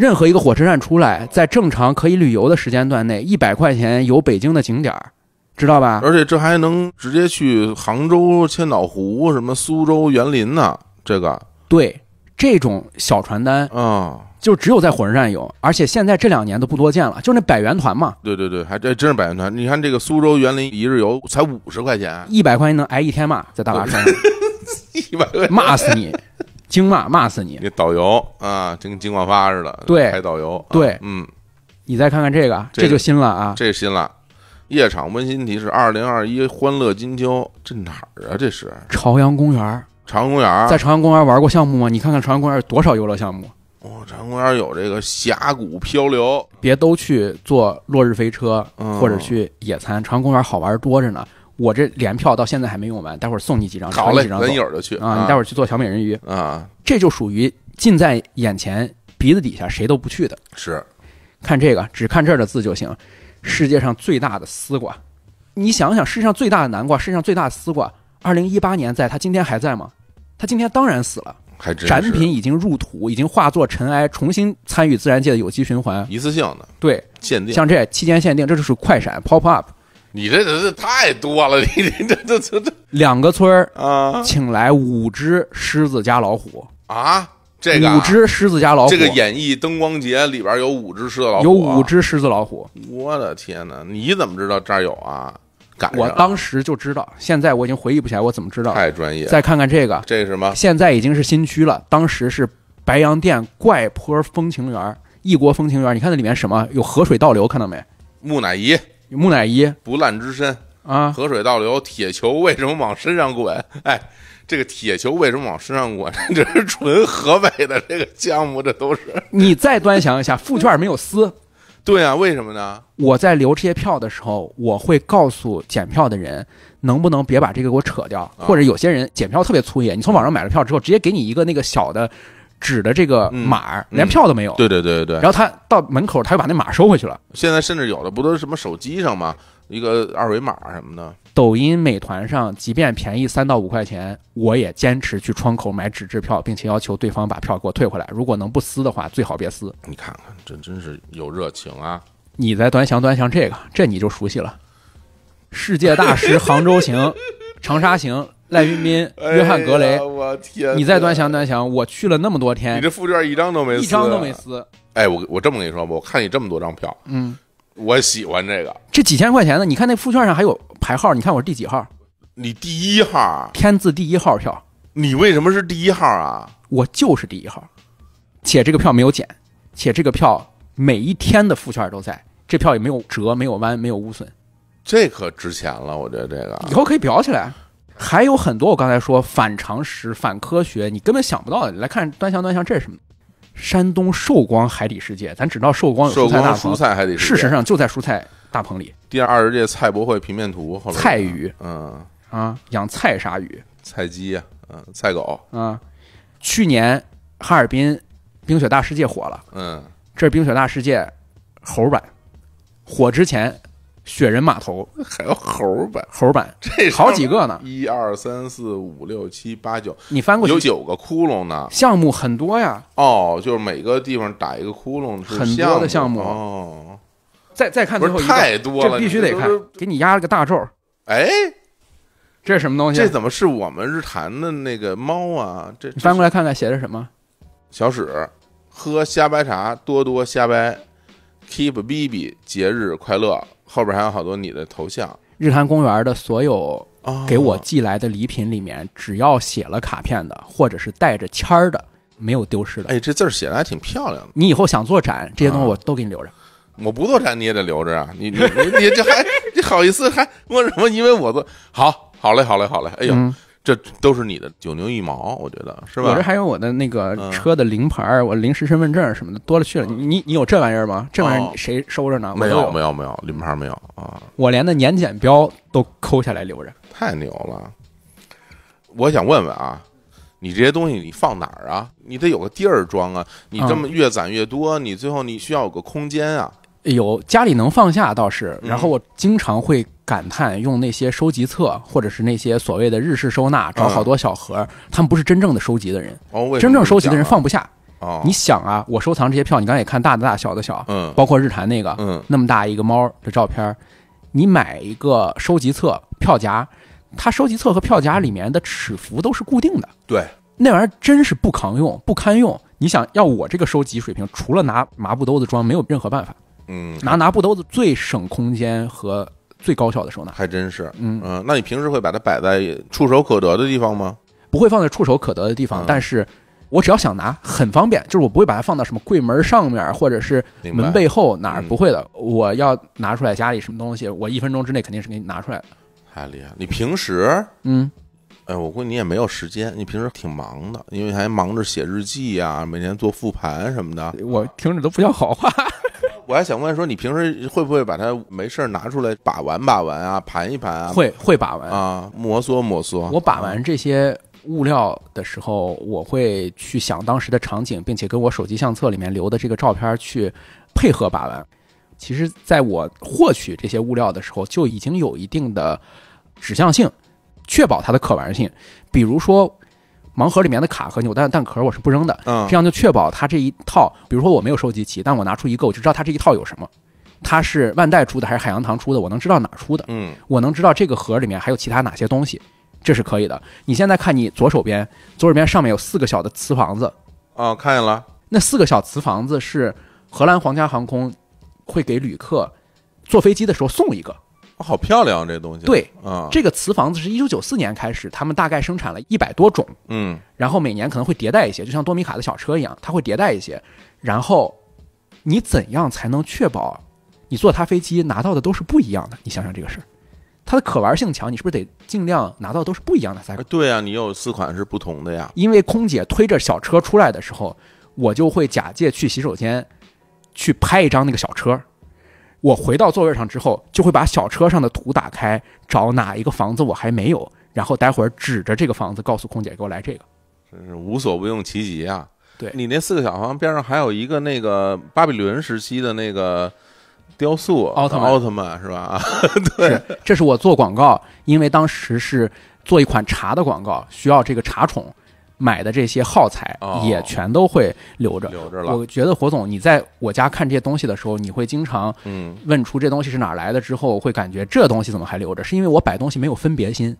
任何一个火车站出来，在正常可以旅游的时间段内，一百块钱游北京的景点儿，知道吧？而且这还能直接去杭州千岛湖、什么苏州园林呢？这个对，这种小传单啊，就只有在火车站有，而且现在这两年都不多见了，就那百元团嘛。对对对，还这真是百元团。你看这个苏州园林一日游才五十块钱，一百块钱能挨一天骂，在大巴上，一百，块骂死你！京骂骂死你！那导游啊，就跟金广发似的。对，还导游。对，嗯，你再看看这个，这就新了啊！这新了。夜场温馨提示：二零二一欢乐金秋，这哪儿啊？这是朝阳公园。朝阳公园。在朝阳公园玩过项目吗？你看看朝阳公园有多少游乐项目。哦，朝阳公园有这个峡谷漂流。别都去坐落日飞车，或者去野餐。朝阳公园好玩多着呢。我这连票到现在还没用完，待会儿送你几张，找了几张。会儿就去啊！你待会儿去做小美人鱼啊！这就属于近在眼前、鼻子底下谁都不去的。是，看这个，只看这儿的字就行。世界上最大的丝瓜，你想想，世界上最大的南瓜，世界上最大的丝瓜，二零一八年在，它今天还在吗？它今天当然死了，展品已经入土，已经化作尘埃，重新参与自然界的有机循环。一次性的，对，限定。像这期间限定，这就是快闪 （pop up）。你这人这太多了，你这这这这两个村儿，啊，请来五只狮子加老虎啊！这个五只狮子加老虎，这个演绎灯光节里边有五只狮子老虎，有五只狮子老虎。我的天哪，你怎么知道这儿有啊？我当时就知道，现在我已经回忆不起来我怎么知道。太专业。再看看这个，这是什么？现在已经是新区了，当时是白洋淀怪坡风情园、异国风情园。你看那里面什么？有河水倒流，看到没？木乃伊。木乃伊不烂之身啊！河水倒流，铁球为什么往身上滚？哎，这个铁球为什么往身上滚？这是纯河北的这个项目，这都是。你再端详一下，副券没有撕。对啊，为什么呢？我在留这些票的时候，我会告诉检票的人，能不能别把这个给我扯掉？或者有些人检票特别粗野，你从网上买了票之后，直接给你一个那个小的。纸的这个码连票都没有。对对对对对。然后他到门口，他又把那码收回去了。现在甚至有的不都是什么手机上吗？一个二维码什么的。抖音、美团上，即便便宜三到五块钱，我也坚持去窗口买纸质票，并且要求对方把票给我退回来。如果能不撕的话，最好别撕。你看看，这真是有热情啊！你再端详端详这个，这你就熟悉了。世界大师杭州行，长沙行。赖云斌、约翰·格雷，我天！你再端详端详，我去了那么多天，你这副券一张都没，撕，一张都没撕。哎，我我这么跟你说吧，我看你这么多张票，嗯，我喜欢这个。这几千块钱的，你看那副券上还有排号，你看我是第几号？你第一号，天字第一号票。你为什么是第一号啊？我就是第一号，且这个票没有减，且这个票每一天的副券都在，这票也没有折、没有弯、没有污损，这可值钱了，我觉得这个以后可以裱起来。还有很多，我刚才说反常识、反科学，你根本想不到的。来看端详端详，这是什么？山东寿光海底世界，咱只知道寿光有蔬菜大棚，事实上就在蔬菜大棚里。第二十届菜博会平面图，后来菜鱼，嗯啊，养菜鲨鱼，菜鸡，嗯，菜狗，嗯，去年哈尔滨冰雪大世界火了，嗯，这是冰雪大世界猴版，火之前。雪人码头，还有猴版、猴版，这好几个呢。一二三四五六七八九，你翻过去有九个窟窿呢。项目很多呀。哦，就是每个地方打一个窟窿，是，很多的项目。哦，再再看最后一个，太多了，这必须得看。给你压了个大咒。哎，这是什么东西？这怎么是我们日坛的那个猫啊？这你翻过来看看写着什么？小史喝虾白茶，多多虾白，keep baby，节日快乐。后边还有好多你的头像，日坛公园的所有给我寄来的礼品里面，只要写了卡片的，或者是带着签儿的，没有丢失的。哎，这字儿写的还挺漂亮的。你以后想做展，这些东西我都给你留着。我不做展你也得留着啊！你你你你这还，你好意思还问什么？因为我做，好，好嘞，好嘞，好嘞。哎呦。这都是你的九牛一毛，我觉得是吧？我这还有我的那个车的临牌我临时身份证什么的多了去了。你你你有这玩意儿吗？这玩意儿谁收着呢？没有没有没有，临牌没有啊。我连那年检标都抠下来留着。太牛了！我想问问啊，你这些东西你放哪儿啊？你得有个地儿装啊。你这么越攒越多，你最后你需要有个空间啊。有家里能放下倒是，然后我经常会感叹，用那些收集册或者是那些所谓的日式收纳，找好多小盒，他们不是真正的收集的人，真正收集的人放不下。你想啊，我收藏这些票，你刚才也看大的大，小的小，嗯，包括日坛那个，嗯，那么大一个猫的照片，你买一个收集册票夹，它收集册和票夹里面的尺幅都是固定的，对，那玩意儿真是不扛用，不堪用。你想要我这个收集水平，除了拿麻布兜子装，没有任何办法。嗯，拿拿布兜子最省空间和最高效的收纳，还真是，嗯嗯。那你平时会把它摆在触手可得的地方吗？不会放在触手可得的地方，但是我只要想拿，很方便。就是我不会把它放到什么柜门上面或者是门背后哪儿，不会的。我要拿出来家里什么东西，我一分钟之内肯定是给你拿出来的。太厉害！你平时嗯，哎，我估计你也没有时间，你平时挺忙的，因为还忙着写日记啊，每天做复盘什么的。我听着都不像好话。我还想问说你平时会不会把它没事儿拿出来把玩把玩啊，盘一盘啊？会会把玩啊，摩挲摩挲。我把玩这些物料的时候，我会去想当时的场景，并且跟我手机相册里面留的这个照片去配合把玩。其实，在我获取这些物料的时候，就已经有一定的指向性，确保它的可玩性。比如说。盲盒里面的卡和扭蛋蛋壳我是不扔的，嗯，这样就确保它这一套，比如说我没有收集齐，但我拿出一个，我就知道它这一套有什么，它是万代出的还是海洋堂出的，我能知道哪儿出的，嗯，我能知道这个盒里面还有其他哪些东西，这是可以的。你现在看你左手边，左手边上面有四个小的瓷房子，哦，看见了。那四个小瓷房子是荷兰皇家航空会给旅客坐飞机的时候送一个。好漂亮这东西！对啊，这个瓷房子是一九九四年开始，他们大概生产了一百多种。嗯，然后每年可能会迭代一些，就像多米卡的小车一样，它会迭代一些。然后，你怎样才能确保你坐它飞机拿到的都是不一样的？你想想这个事儿，它的可玩性强，你是不是得尽量拿到都是不一样的三对啊，你有四款是不同的呀。因为空姐推着小车出来的时候，我就会假借去洗手间去拍一张那个小车。我回到座位上之后，就会把小车上的图打开，找哪一个房子我还没有，然后待会儿指着这个房子告诉空姐给我来这个，真是无所不用其极啊！对你那四个小房边上还有一个那个巴比伦时期的那个雕塑奥特奥特曼是吧？对，这是我做广告，因为当时是做一款茶的广告，需要这个茶宠。买的这些耗材也全都会留着。留着了。我觉得火总，你在我家看这些东西的时候，你会经常嗯问出这东西是哪来的，之后会感觉这东西怎么还留着？是因为我摆东西没有分别心，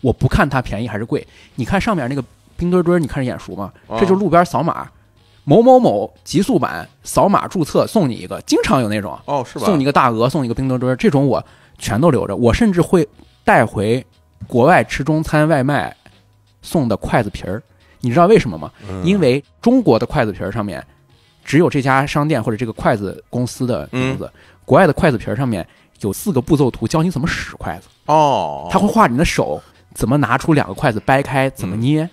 我不看它便宜还是贵。你看上面那个冰墩墩，你看着眼熟吗？这就是路边扫码，某某某极速版扫码注册送你一个，经常有那种哦是吧？送你一个大鹅，送一个冰墩墩，这种我全都留着。我甚至会带回国外吃中餐外卖送的筷子皮儿。你知道为什么吗？因为中国的筷子皮儿上面只有这家商店或者这个筷子公司的名字，国外的筷子皮儿上面有四个步骤图教你怎么使筷子。哦，他会画你的手怎么拿出两个筷子掰开，怎么捏。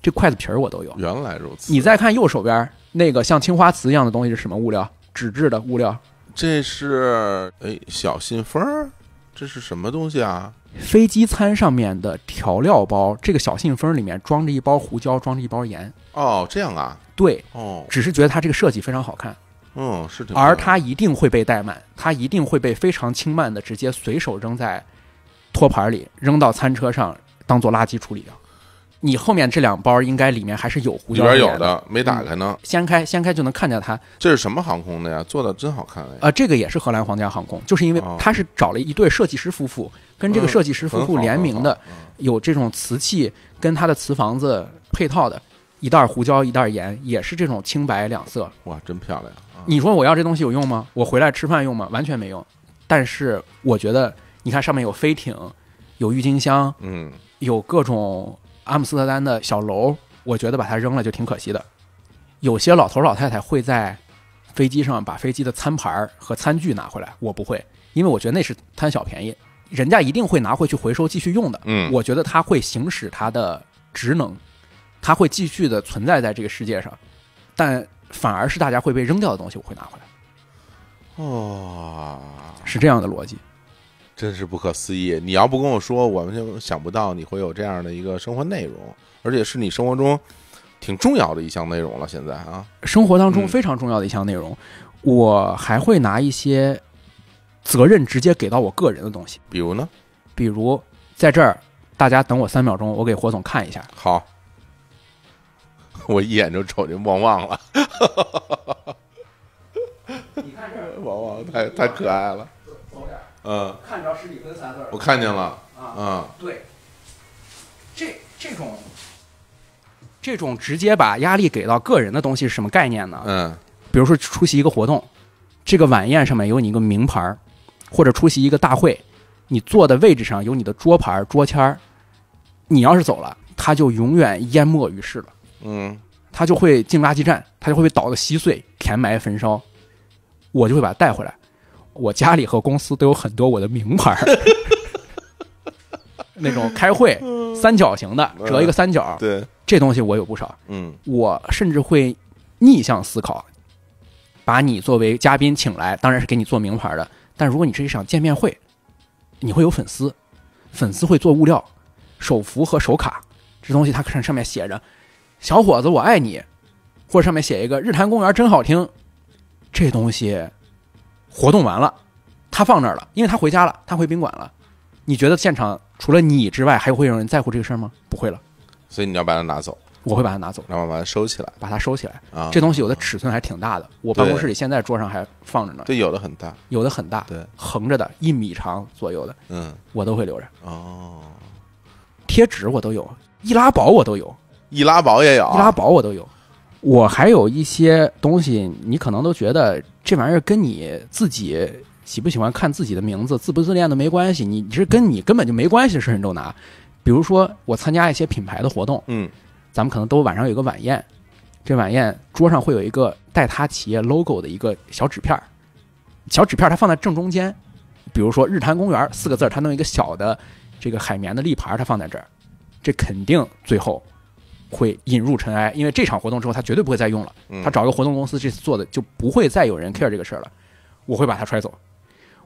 这筷子皮儿我都有。原来如此。你再看右手边那个像青花瓷一样的东西是什么物料？纸质的物料。这是哎小信封儿，这是什么东西啊？飞机餐上面的调料包，这个小信封里面装着一包胡椒，装着一包盐。哦，这样啊？对，哦，只是觉得它这个设计非常好看。哦，是的。而它一定会被怠慢，它一定会被非常轻慢的直接随手扔在托盘里，扔到餐车上当做垃圾处理掉。你后面这两包应该里面还是有胡椒，里边有的没打开呢。掀开，掀开就能看见它。这是什么航空的呀？做的真好看哎！啊，这个也是荷兰皇家航空，就是因为它是找了一对设计师夫妇，跟这个设计师夫妇联名的，有这种瓷器跟它的瓷房子配套的，一袋胡椒，一袋盐，也是这种青白两色。哇，真漂亮你说我要这东西有用吗？我回来吃饭用吗？完全没用。但是我觉得，你看上面有飞艇，有郁金香，嗯，有各种。阿姆斯特丹的小楼，我觉得把它扔了就挺可惜的。有些老头老太太会在飞机上把飞机的餐盘和餐具拿回来，我不会，因为我觉得那是贪小便宜。人家一定会拿回去回收继续用的。嗯，我觉得它会行使它的职能，它会继续的存在在这个世界上。但反而是大家会被扔掉的东西，我会拿回来。哦，是这样的逻辑。真是不可思议！你要不跟我说，我们就想不到你会有这样的一个生活内容，而且是你生活中挺重要的一项内容了。现在啊，生活当中非常重要的一项内容，我还会拿一些责任直接给到我个人的东西。比如呢？比如在这儿，大家等我三秒钟，我给火总看一下。好，我一眼就瞅见旺旺了，你看这旺旺太太可爱了。呃，看着十几分三个字我看见了。啊，嗯，对，这这种这种直接把压力给到个人的东西是什么概念呢？嗯，比如说出席一个活动，这个晚宴上面有你一个名牌儿，或者出席一个大会，你坐的位置上有你的桌牌桌签儿，你要是走了，他就永远淹没于世了。嗯，他就会进垃圾站，他就会被倒的稀碎，填埋焚烧，我就会把他带回来。我家里和公司都有很多我的名牌，那种开会三角形的，折一个三角，对，这东西我有不少。嗯，我甚至会逆向思考，把你作为嘉宾请来，当然是给你做名牌的。但如果你是一场见面会，你会有粉丝，粉丝会做物料、手幅和手卡，这东西它看上面写着“小伙子我爱你”，或者上面写一个“日坛公园真好听”，这东西。活动完了，他放那儿了，因为他回家了，他回宾馆了。你觉得现场除了你之外，还会有人在乎这个事儿吗？不会了。所以你要把它拿走。我会把它拿走，然后把它收起来，把它收起来。啊，这东西有的尺寸还挺大的，我办公室里现在桌上还放着呢。对，有的很大，有的很大。对，横着的一米长左右的，嗯，我都会留着。哦，贴纸我都有，易拉宝我都有，易拉宝也有，易拉宝我都有。我还有一些东西，你可能都觉得。这玩意儿跟你自己喜不喜欢看自己的名字、自不自恋都没关系，你你是跟你根本就没关系的事，你都拿。比如说，我参加一些品牌的活动，嗯，咱们可能都晚上有个晚宴，这晚宴桌上会有一个带他企业 logo 的一个小纸片儿，小纸片儿它放在正中间，比如说日坛公园四个字，它弄一个小的这个海绵的立牌，它放在这儿，这肯定最后。会引入尘埃，因为这场活动之后，他绝对不会再用了。他找一个活动公司，这次做的就不会再有人 care 这个事儿了。我会把他揣走，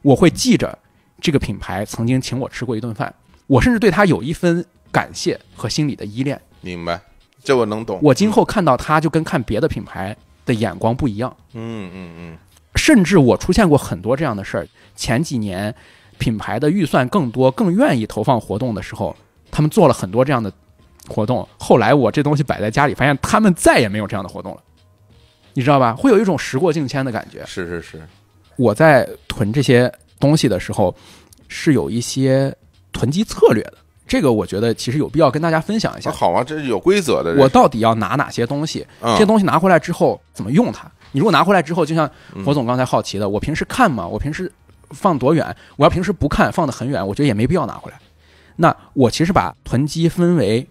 我会记着这个品牌曾经请我吃过一顿饭，我甚至对他有一分感谢和心里的依恋。明白，这我能懂。我今后看到他就跟看别的品牌的眼光不一样。嗯嗯嗯。甚至我出现过很多这样的事儿。前几年品牌的预算更多，更愿意投放活动的时候，他们做了很多这样的。活动后来，我这东西摆在家里，发现他们再也没有这样的活动了，你知道吧？会有一种时过境迁的感觉。是是是，我在囤这些东西的时候，是有一些囤积策略的。这个我觉得其实有必要跟大家分享一下。好啊，这是有规则的。我到底要拿哪些东西？这东西拿回来之后怎么用它？你如果拿回来之后，就像何总刚才好奇的，我平时看嘛，我平时放多远？我要平时不看，放得很远，我觉得也没必要拿回来。那我其实把囤积分为。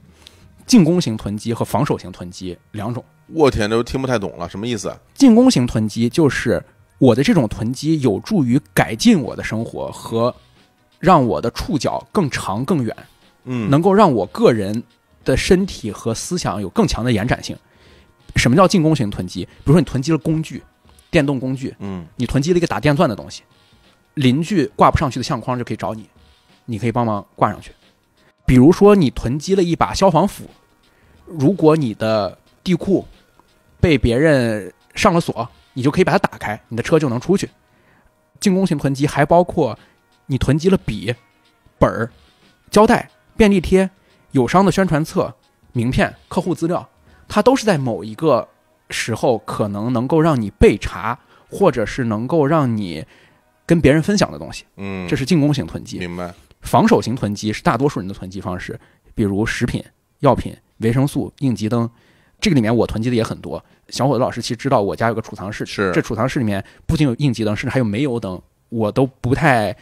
进攻型囤积和防守型囤积两种。我天，都听不太懂了，什么意思？进攻型囤积就是我的这种囤积有助于改进我的生活和让我的触角更长更远。嗯，能够让我个人的身体和思想有更强的延展性。什么叫进攻型囤积？比如说你囤积了工具，电动工具，嗯，你囤积了一个打电钻的东西，邻居挂不上去的相框就可以找你，你可以帮忙挂上去。比如说，你囤积了一把消防斧，如果你的地库被别人上了锁，你就可以把它打开，你的车就能出去。进攻型囤积还包括你囤积了笔、本儿、胶带、便利贴、友商的宣传册、名片、客户资料，它都是在某一个时候可能能够让你被查，或者是能够让你跟别人分享的东西。嗯，这是进攻型囤积。明白。防守型囤积是大多数人的囤积方式，比如食品、药品、维生素、应急灯，这个里面我囤积的也很多。小伙子老师其实知道我家有个储藏室，这储藏室里面不仅有应急灯，甚至还有煤油灯，我都不太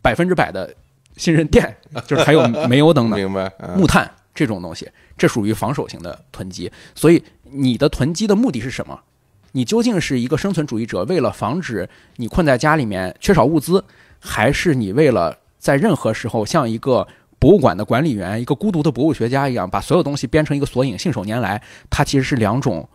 百分之百的信任电，就是还有 煤油灯、木炭这种东西，这属于防守型的囤积。所以你的囤积的目的是什么？你究竟是一个生存主义者，为了防止你困在家里面缺少物资，还是你为了？在任何时候，像一个博物馆的管理员、一个孤独的博物学家一样，把所有东西编成一个索引，信手拈来。它其实是两种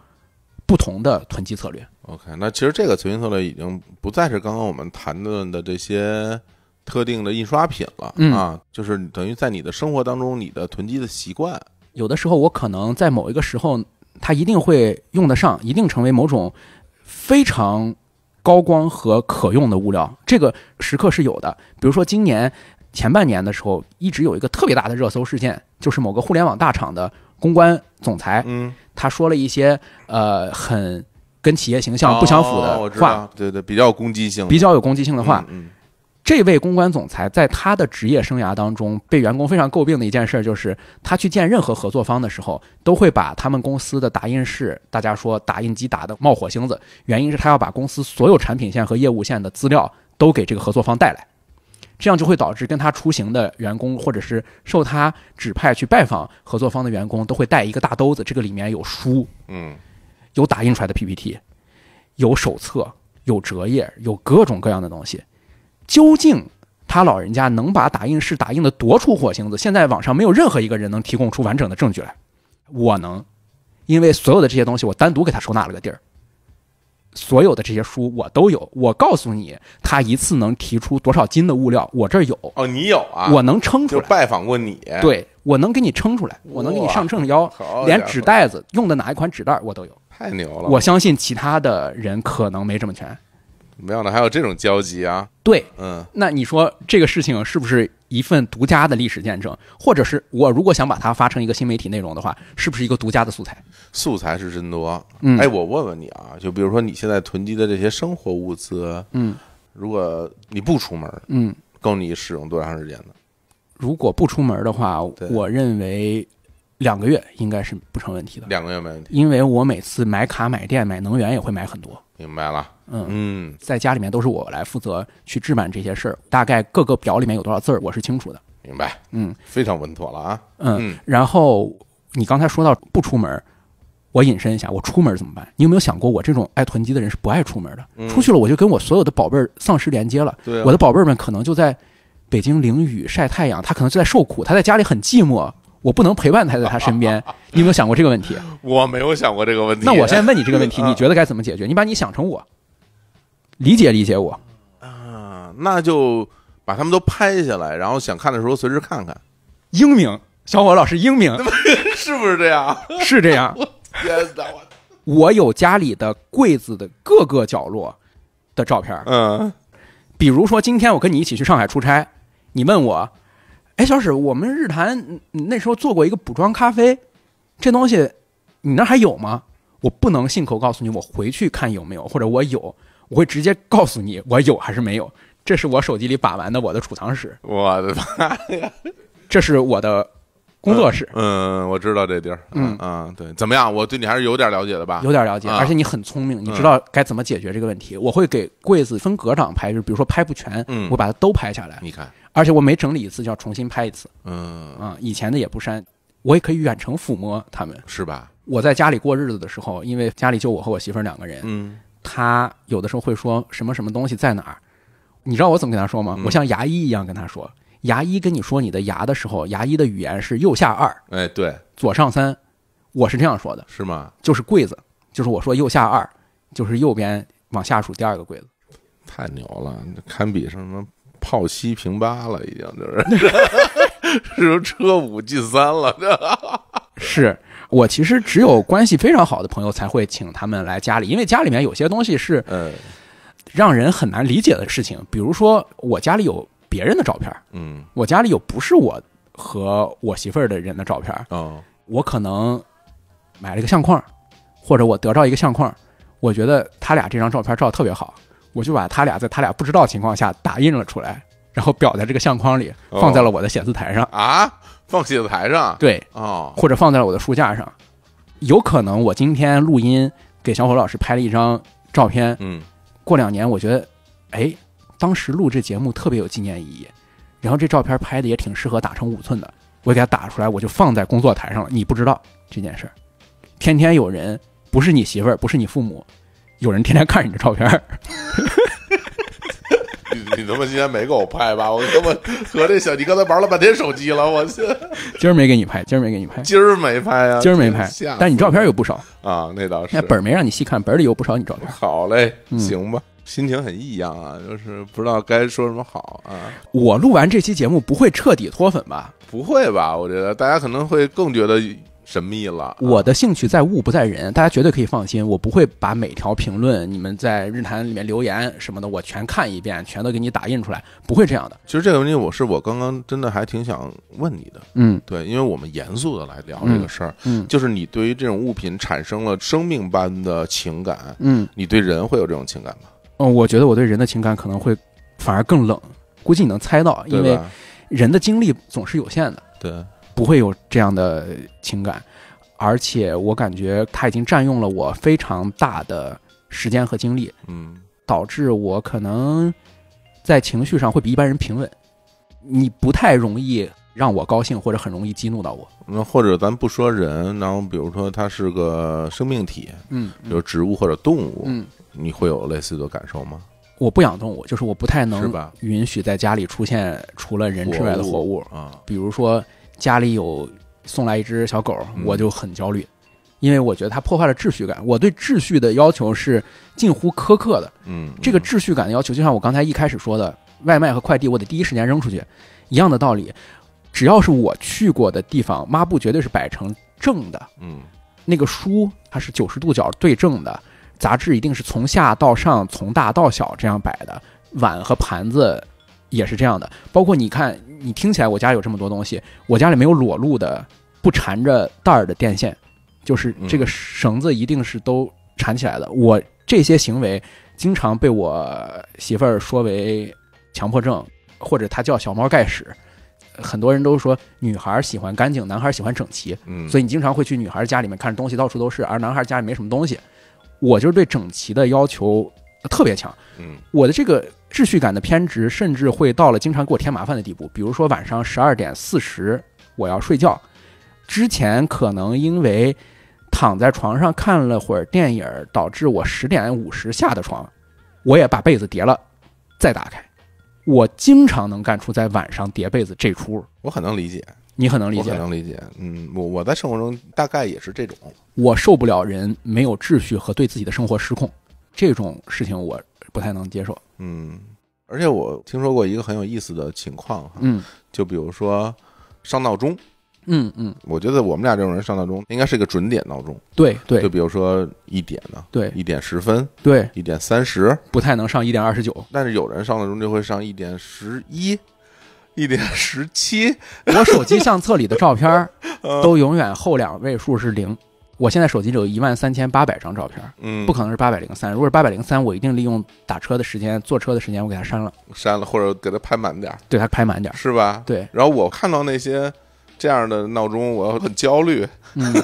不同的囤积策略。OK，那其实这个囤积策略已经不再是刚刚我们谈论的这些特定的印刷品了啊，就是等于在你的生活当中，你的囤积的习惯。有的时候，我可能在某一个时候，它一定会用得上，一定成为某种非常。高光和可用的物料，这个时刻是有的。比如说，今年前半年的时候，一直有一个特别大的热搜事件，就是某个互联网大厂的公关总裁，嗯，他说了一些呃很跟企业形象不相符的话，对对，比较攻击性，比较有攻击性的话，嗯。这位公关总裁在他的职业生涯当中被员工非常诟病的一件事，就是他去见任何合作方的时候，都会把他们公司的打印室，大家说打印机打的冒火星子。原因是他要把公司所有产品线和业务线的资料都给这个合作方带来，这样就会导致跟他出行的员工，或者是受他指派去拜访合作方的员工，都会带一个大兜子，这个里面有书，嗯，有打印出来的 PPT，有手册，有折页，有各种各样的东西。究竟他老人家能把打印室打印的多出火星子？现在网上没有任何一个人能提供出完整的证据来。我能，因为所有的这些东西我单独给他收纳了个地儿。所有的这些书我都有。我告诉你，他一次能提出多少斤的物料，我这儿有。哦，你有啊？我能称出来。就拜访过你。对，我能给你称出来。我能给你上秤腰。连纸袋子用的哪一款纸袋我都有。太牛了！我相信其他的人可能没这么全。怎么样还有这种交集啊？对，嗯，那你说这个事情是不是一份独家的历史见证？或者是我如果想把它发成一个新媒体内容的话，是不是一个独家的素材？素材是真多。嗯，哎，我问问你啊，就比如说你现在囤积的这些生活物资，嗯，如果你不出门，嗯，够你使用多长时间呢？如果不出门的话，我认为两个月应该是不成问题的。两个月没问题，因为我每次买卡、买电、买能源也会买很多。明白了，嗯嗯，在家里面都是我来负责去置办这些事儿，大概各个表里面有多少字儿，我是清楚的。明白，嗯，非常稳妥了啊，嗯。然后你刚才说到不出门，我引申一下，我出门怎么办？你有没有想过，我这种爱囤积的人是不爱出门的。出去了，我就跟我所有的宝贝儿丧失连接了。对，我的宝贝儿们可能就在北京淋雨晒太阳，他可能就在受苦，他在家里很寂寞。我不能陪伴他在他身边，你有没有想过这个问题？我没有想过这个问题。那我现在问你这个问题，你觉得该怎么解决？你把你想成我，理解理解我啊。那就把他们都拍下来，然后想看的时候随时看看。英明，小伙老师英明，是不是这样？是这样。天哪！我有家里的柜子的各个角落的照片。嗯，比如说今天我跟你一起去上海出差，你问我。哎，小史，我们日坛那时候做过一个补妆咖啡，这东西你那还有吗？我不能信口告诉你，我回去看有没有，或者我有，我会直接告诉你我有还是没有。这是我手机里把玩的我的储藏室，我的妈呀，这是我的工作室。嗯，我知道这地儿。嗯嗯，对，怎么样？我对你还是有点了解的吧？有点了解，而且你很聪明，你知道该怎么解决这个问题。我会给柜子分格上拍，就比如说拍不全，我把它都拍下来。你看。而且我每整理一次就要重新拍一次，嗯啊，以前的也不删，我也可以远程抚摸他们，是吧？我在家里过日子的时候，因为家里就我和我媳妇两个人，嗯，他有的时候会说什么什么东西在哪儿，你知道我怎么跟他说吗？我像牙医一样跟他说，牙医跟你说你的牙的时候，牙医的语言是右下二，哎，对，左上三，我是这样说的，是吗？就是柜子，就是我说右下二，就是右边往下数第二个柜子，太牛了，堪比什么。炮七平八了，已经就是 是车五进三了。是我其实只有关系非常好的朋友才会请他们来家里，因为家里面有些东西是嗯让人很难理解的事情。比如说我家里有别人的照片，嗯，我家里有不是我和我媳妇儿的人的照片，嗯，我可能买了一个相框，或者我得到一个相框，我觉得他俩这张照片照的特别好。我就把他俩在他俩不知道情况下打印了出来，然后裱在这个相框里，放在了我的写字台上。啊，放写字台上？对，哦，或者放在了我的书架上。有可能我今天录音给小伙老师拍了一张照片，嗯，过两年我觉得，哎，当时录制节目特别有纪念意义，然后这照片拍的也挺适合打成五寸的，我给他打出来，我就放在工作台上了。你不知道这件事儿，天天有人不是你媳妇儿，不是你父母。有人天天看着你的照片儿，你你他妈今天没给我拍吧？我他妈和这小迪刚才玩了半天手机了，我 今儿没给你拍，今儿没给你拍，今儿没拍啊，今儿没拍。但你照片有不少啊，那倒是。那本儿没让你细看，本儿里有不少你照片。好嘞，行吧。心情很异样啊，就是不知道该说什么好啊。我录完这期节目不会彻底脱粉吧？不会吧？我觉得大家可能会更觉得。神秘了，我的兴趣在物不在人，大家绝对可以放心，我不会把每条评论你们在日坛里面留言什么的，我全看一遍，全都给你打印出来，不会这样的。其实这个问题，我是我刚刚真的还挺想问你的，嗯，对，因为我们严肃的来聊这个事儿，嗯，就是你对于这种物品产生了生命般的情感，嗯，你对人会有这种情感吗？嗯，我觉得我对人的情感可能会反而更冷，估计你能猜到，因为人的精力总是有限的，对。不会有这样的情感，而且我感觉他已经占用了我非常大的时间和精力，嗯，导致我可能在情绪上会比一般人平稳。你不太容易让我高兴，或者很容易激怒到我。那或者咱不说人，然后比如说它是个生命体，嗯，比如植物或者动物，嗯，你会有类似的感受吗？我不养动物，就是我不太能允许在家里出现除了人之外的活物，啊，比如说。家里有送来一只小狗，我就很焦虑，因为我觉得它破坏了秩序感。我对秩序的要求是近乎苛刻的。嗯，这个秩序感的要求，就像我刚才一开始说的，外卖和快递我得第一时间扔出去，一样的道理。只要是我去过的地方，抹布绝对是摆成正的。嗯，那个书它是九十度角对正的，杂志一定是从下到上，从大到小这样摆的。碗和盘子也是这样的，包括你看。你听起来，我家有这么多东西，我家里没有裸露的、不缠着带儿的电线，就是这个绳子一定是都缠起来的。我这些行为经常被我媳妇儿说为强迫症，或者她叫小猫盖屎。很多人都说女孩喜欢干净，男孩喜欢整齐，所以你经常会去女孩家里面看东西到处都是，而男孩家里没什么东西。我就是对整齐的要求特别强。嗯，我的这个。秩序感的偏执，甚至会到了经常给我添麻烦的地步。比如说，晚上十二点四十我要睡觉，之前可能因为躺在床上看了会儿电影，导致我十点五十下的床，我也把被子叠了，再打开。我经常能干出在晚上叠被子这出，我很能理解，你很能理解，能理解。嗯，我我在生活中大概也是这种，我受不了人没有秩序和对自己的生活失控这种事情，我不太能接受。嗯，而且我听说过一个很有意思的情况哈，嗯，就比如说上闹钟，嗯嗯，我觉得我们俩这种人上闹钟应该是个准点闹钟，对对，就比如说一点呢，对，一点十分，对，一点三十，不太能上一点二十九，但是有人上闹钟就会上一点十一，一点十七。我手机相册里的照片 都永远后两位数是零。我现在手机里有一万三千八百张照片，嗯，不可能是八百零三。如果是八百零三，我一定利用打车的时间、坐车的时间，我给他删了，删了，或者给他拍满点，对他拍满点，是吧？对。然后我看到那些这样的闹钟，我很焦虑，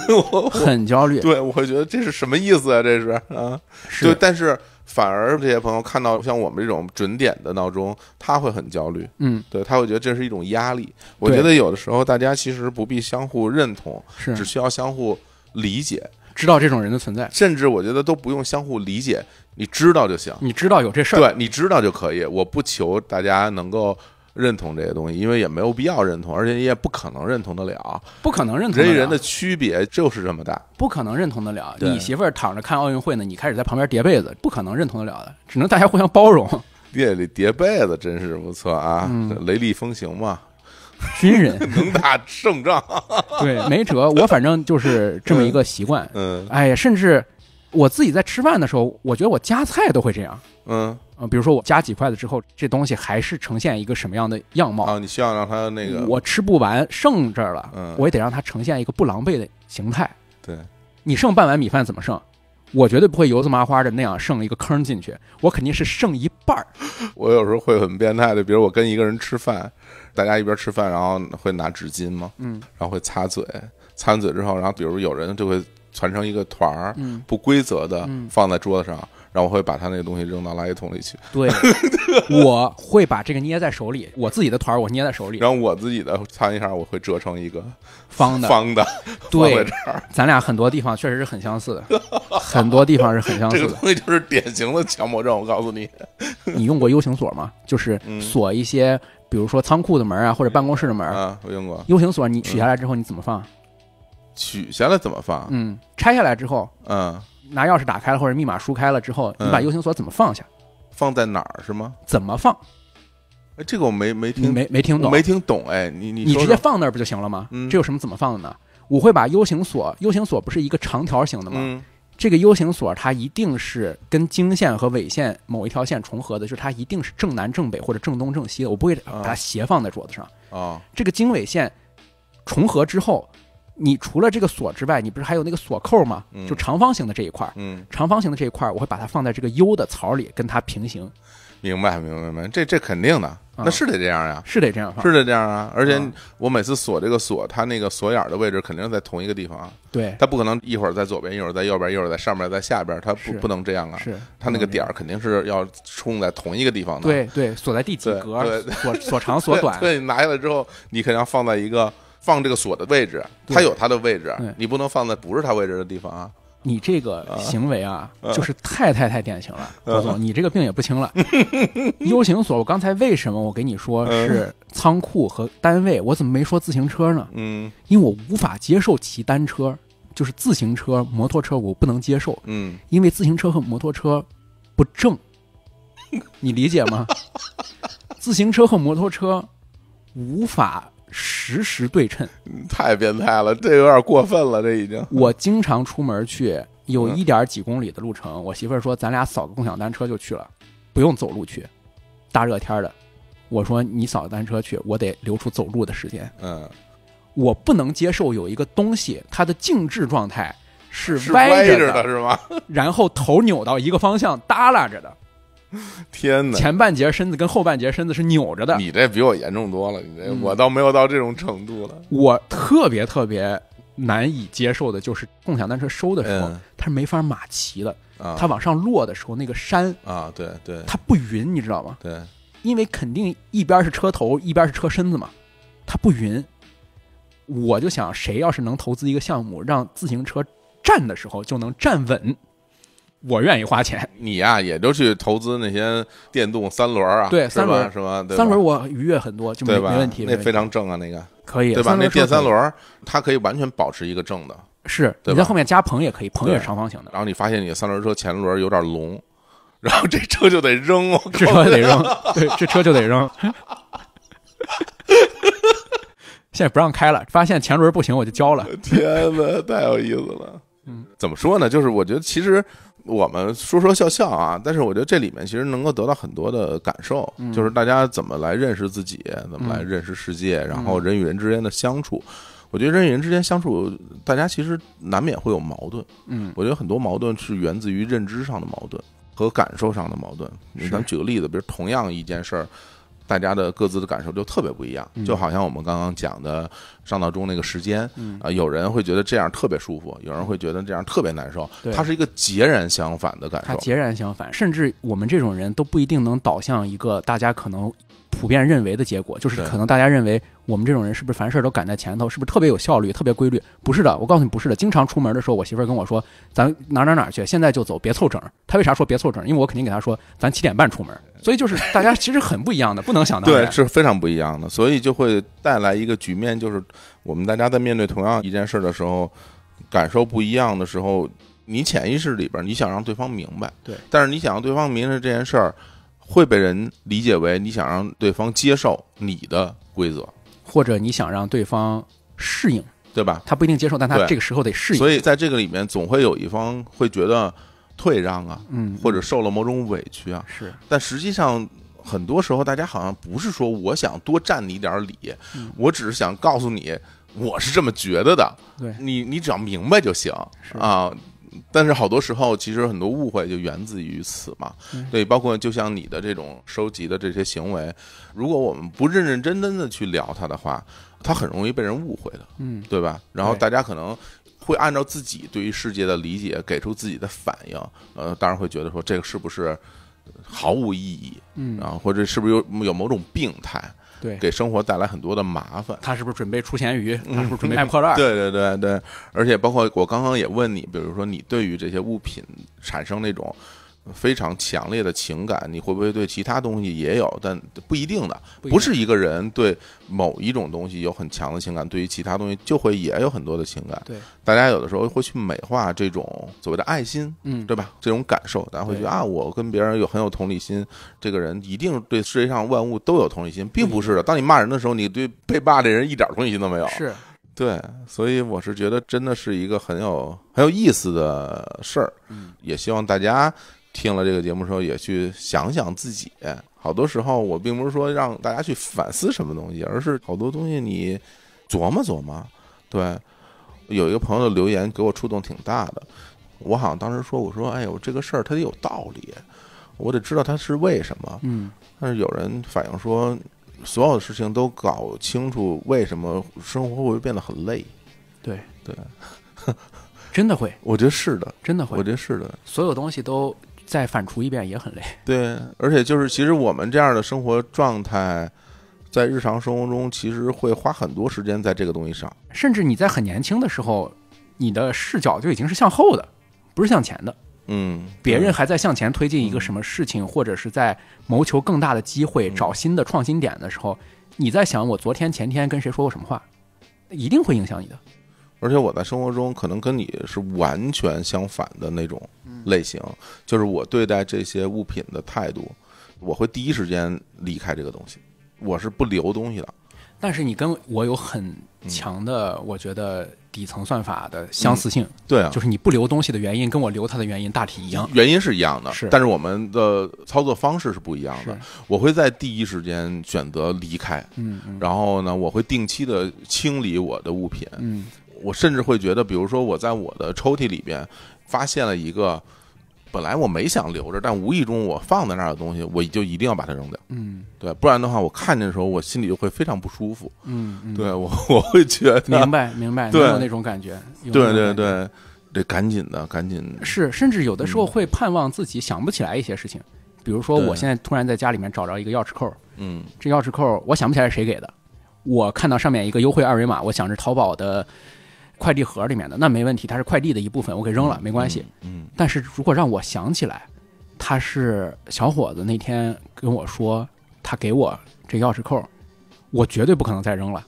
很焦虑。对，我觉得这是什么意思啊？这是啊，对，但是反而这些朋友看到像我们这种准点的闹钟，他会很焦虑，嗯，对他会觉得这是一种压力。我觉得有的时候大家其实不必相互认同，是只需要相互。理解，知道这种人的存在，甚至我觉得都不用相互理解，你知道就行。你知道有这事儿，对，你知道就可以。我不求大家能够认同这些东西，因为也没有必要认同，而且你也不可能认同得了。不可能认同。人与人的区别就是这么大，不可能认同得了。你媳妇儿躺着看奥运会呢，你开始在旁边叠被子，不可能认同得了的。只能大家互相包容。夜 里叠被子真是不错啊，雷厉风行嘛。军人 能打胜仗，对，没辙。我反正就是这么一个习惯。嗯，哎呀，甚至我自己在吃饭的时候，我觉得我夹菜都会这样。嗯，比如说我夹几筷子之后，这东西还是呈现一个什么样的样貌啊？你希望让它那个？我吃不完剩这儿了，嗯，我也得让它呈现一个不狼狈的形态。对，你剩半碗米饭怎么剩？我绝对不会油渍麻花的那样剩一个坑进去，我肯定是剩一半儿。我有时候会很变态的，比如我跟一个人吃饭。大家一边吃饭，然后会拿纸巾嘛，嗯，然后会擦嘴，擦完嘴之后，然后比如有人就会攒成一个团儿，嗯，不规则的，嗯，放在桌子上。然后我会把他那个东西扔到垃圾桶里去。对，我会把这个捏在手里，我自己的团儿我捏在手里。然后我自己的，餐一下我会折成一个方的方的，对，咱俩很多地方确实是很相似的，很多地方是很相似的。这个东西就是典型的强迫症，我告诉你。你用过 U 型锁吗？就是锁一些，比如说仓库的门啊，或者办公室的门啊。我用过 U 型锁，你取下来之后你怎么放？取下来怎么放？嗯，拆下来之后，嗯。拿钥匙打开了或者密码输开了之后，你把 U 型锁怎么放下？放在哪儿是吗？怎么放？哎，这个我没没听没没听懂没听懂哎！你你你直接放那儿不就行了吗？这有什么怎么放的呢？我会把 U 型锁 U 型锁不是一个长条形的吗？这个 U 型锁它一定是跟经线和纬线某一条线重合的，就是它一定是正南正北或者正东正西的，我不会把它斜放在桌子上啊。这个经纬线重合之后。你除了这个锁之外，你不是还有那个锁扣吗？就长方形的这一块儿。嗯，长方形的这一块儿，我会把它放在这个 U 的槽里，跟它平行。明白，明白，明白。这这肯定的，那是得这样呀，是得这样是得这样啊。而且我每次锁这个锁，它那个锁眼的位置肯定在同一个地方啊。对，它不可能一会儿在左边，一会儿在右边，一会儿在上边，在下边，它不不能这样啊。是，它那个点肯定是要冲在同一个地方的。对对，锁在第几格，锁锁长锁 短。对，拿下来之后，你肯定要放在一个。放这个锁的位置，它有它的位置，你不能放在不是它位置的地方啊！你这个行为啊，就是太太太典型了，郭总，你这个病也不轻了。U 型锁，我刚才为什么我给你说是仓库和单位，我怎么没说自行车呢？嗯，因为我无法接受骑单车，就是自行车、摩托车，我不能接受。嗯，因为自行车和摩托车不正，你理解吗？自行车和摩托车无法。实时对称，太变态了！这有点过分了，这已经。我经常出门去，有一点几公里的路程。我媳妇儿说，咱俩扫个共享单车就去了，不用走路去。大热天的，我说你扫单车去，我得留出走路的时间。嗯，我不能接受有一个东西，它的静置状态是歪着的，是吗？然后头扭到一个方向，耷拉着的。天哪！前半截身子跟后半截身子是扭着的。你这比我严重多了，你这我倒没有到这种程度了。我特别特别难以接受的就是共享单车收的时候，它是没法码齐的。啊，它往上落的时候那个山啊，对对，它不匀，你知道吗？对，因为肯定一边是车头，一边是车身子嘛，它不匀。我就想，谁要是能投资一个项目，让自行车站的时候就能站稳。我愿意花钱，你呀也就去投资那些电动三轮儿啊，对，三轮是吧？三轮我愉悦很多，就没问题。那非常正啊，那个可以，对吧？那电三轮儿它可以完全保持一个正的，是。你在后面加棚也可以，棚也是长方形的。然后你发现你的三轮车前轮有点隆，然后这车就得扔，至少得扔。对，这车就得扔。现在不让开了，发现前轮不行，我就交了。天哪，太有意思了。嗯，怎么说呢？就是我觉得其实。我们说说笑笑啊，但是我觉得这里面其实能够得到很多的感受，就是大家怎么来认识自己，怎么来认识世界，然后人与人之间的相处。我觉得人与人之间相处，大家其实难免会有矛盾。嗯，我觉得很多矛盾是源自于认知上的矛盾和感受上的矛盾。咱举个例子，比如同样一件事儿。大家的各自的感受就特别不一样，就好像我们刚刚讲的上到中那个时间，啊，有人会觉得这样特别舒服，有人会觉得这样特别难受，它是一个截然相反的感受。它截然相反，甚至我们这种人都不一定能导向一个大家可能。普遍认为的结果就是，可能大家认为我们这种人是不是凡事都赶在前头，是不是特别有效率、特别规律？不是的，我告诉你不是的。经常出门的时候，我媳妇儿跟我说：“咱哪哪哪去，现在就走，别凑整。”她为啥说别凑整？因为我肯定给她说：“咱七点半出门。”所以就是大家其实很不一样的，不能想到对，是非常不一样的，所以就会带来一个局面，就是我们大家在面对同样一件事儿的时候，感受不一样的时候，你潜意识里边你想让对方明白，对，但是你想让对方明白这件事儿。会被人理解为你想让对方接受你的规则，或者你想让对方适应，对吧？他不一定接受，但他这个时候得适应。所以在这个里面，总会有一方会觉得退让啊，嗯，或者受了某种委屈啊。是，但实际上很多时候，大家好像不是说我想多占你一点理，我只是想告诉你，我是这么觉得的。对你，你只要明白就行啊。但是好多时候，其实很多误会就源自于此嘛。对，包括就像你的这种收集的这些行为，如果我们不认认真真的去聊它的话，它很容易被人误会的，嗯，对吧？然后大家可能会按照自己对于世界的理解给出自己的反应，呃，当然会觉得说这个是不是毫无意义，嗯，然后或者是不是有有某种病态。给生活带来很多的麻烦。他是不是准备出咸鱼？他是不是准备卖破烂？对对对对，而且包括我刚刚也问你，比如说你对于这些物品产生那种。非常强烈的情感，你会不会对其他东西也有？但不一定的，不是一个人对某一种东西有很强的情感，对于其他东西就会也有很多的情感。对，大家有的时候会去美化这种所谓的爱心，嗯，对吧？这种感受，大家会觉得啊，我跟别人有很有同理心，这个人一定对世界上万物都有同理心，并不是的。当你骂人的时候，你对被骂的人一点同理心都没有。是，对，所以我是觉得真的是一个很有很有意思的事儿。嗯，也希望大家。听了这个节目时候，也去想想自己。好多时候，我并不是说让大家去反思什么东西，而是好多东西你琢磨琢磨。对，有一个朋友的留言给我触动挺大的。我好像当时说，我说：“哎呦，这个事儿它得有道理，我得知道它是为什么。”嗯。但是有人反映说，所有的事情都搞清楚为什么，生活会变得很累。对对，真的会。我觉得是的，真的会。我觉得是的，所有东西都。再反刍一遍也很累。对，而且就是，其实我们这样的生活状态，在日常生活中，其实会花很多时间在这个东西上。甚至你在很年轻的时候，你的视角就已经是向后的，不是向前的。嗯，别人还在向前推进一个什么事情，或者是在谋求更大的机会、找新的创新点的时候，你在想我昨天、前天跟谁说过什么话，一定会影响你的。而且我在生活中可能跟你是完全相反的那种类型，就是我对待这些物品的态度，我会第一时间离开这个东西，我是不留东西的。但是你跟我有很强的，我觉得底层算法的相似性，对啊，就是你不留东西的原因跟我留它的原因大体一样，原因是一样的，但是我们的操作方式是不一样的。我会在第一时间选择离开，嗯，然后呢，我会定期的清理我的物品，嗯。我甚至会觉得，比如说我在我的抽屉里边发现了一个本来我没想留着，但无意中我放在那儿的东西，我就一定要把它扔掉。嗯，对，不然的话，我看见的时候我心里就会非常不舒服。嗯，对，我我会觉得明白，明白，对那种感觉，对对对，得赶紧的，赶紧。是，甚至有的时候会盼望自己想不起来一些事情，比如说我现在突然在家里面找着一个钥匙扣，嗯，这钥匙扣我想不起来是谁给的，我看到上面一个优惠二维码，我想着淘宝的。快递盒里面的那没问题，它是快递的一部分，我给扔了没关系。嗯，但是如果让我想起来，他是小伙子那天跟我说他给我这钥匙扣，我绝对不可能再扔了。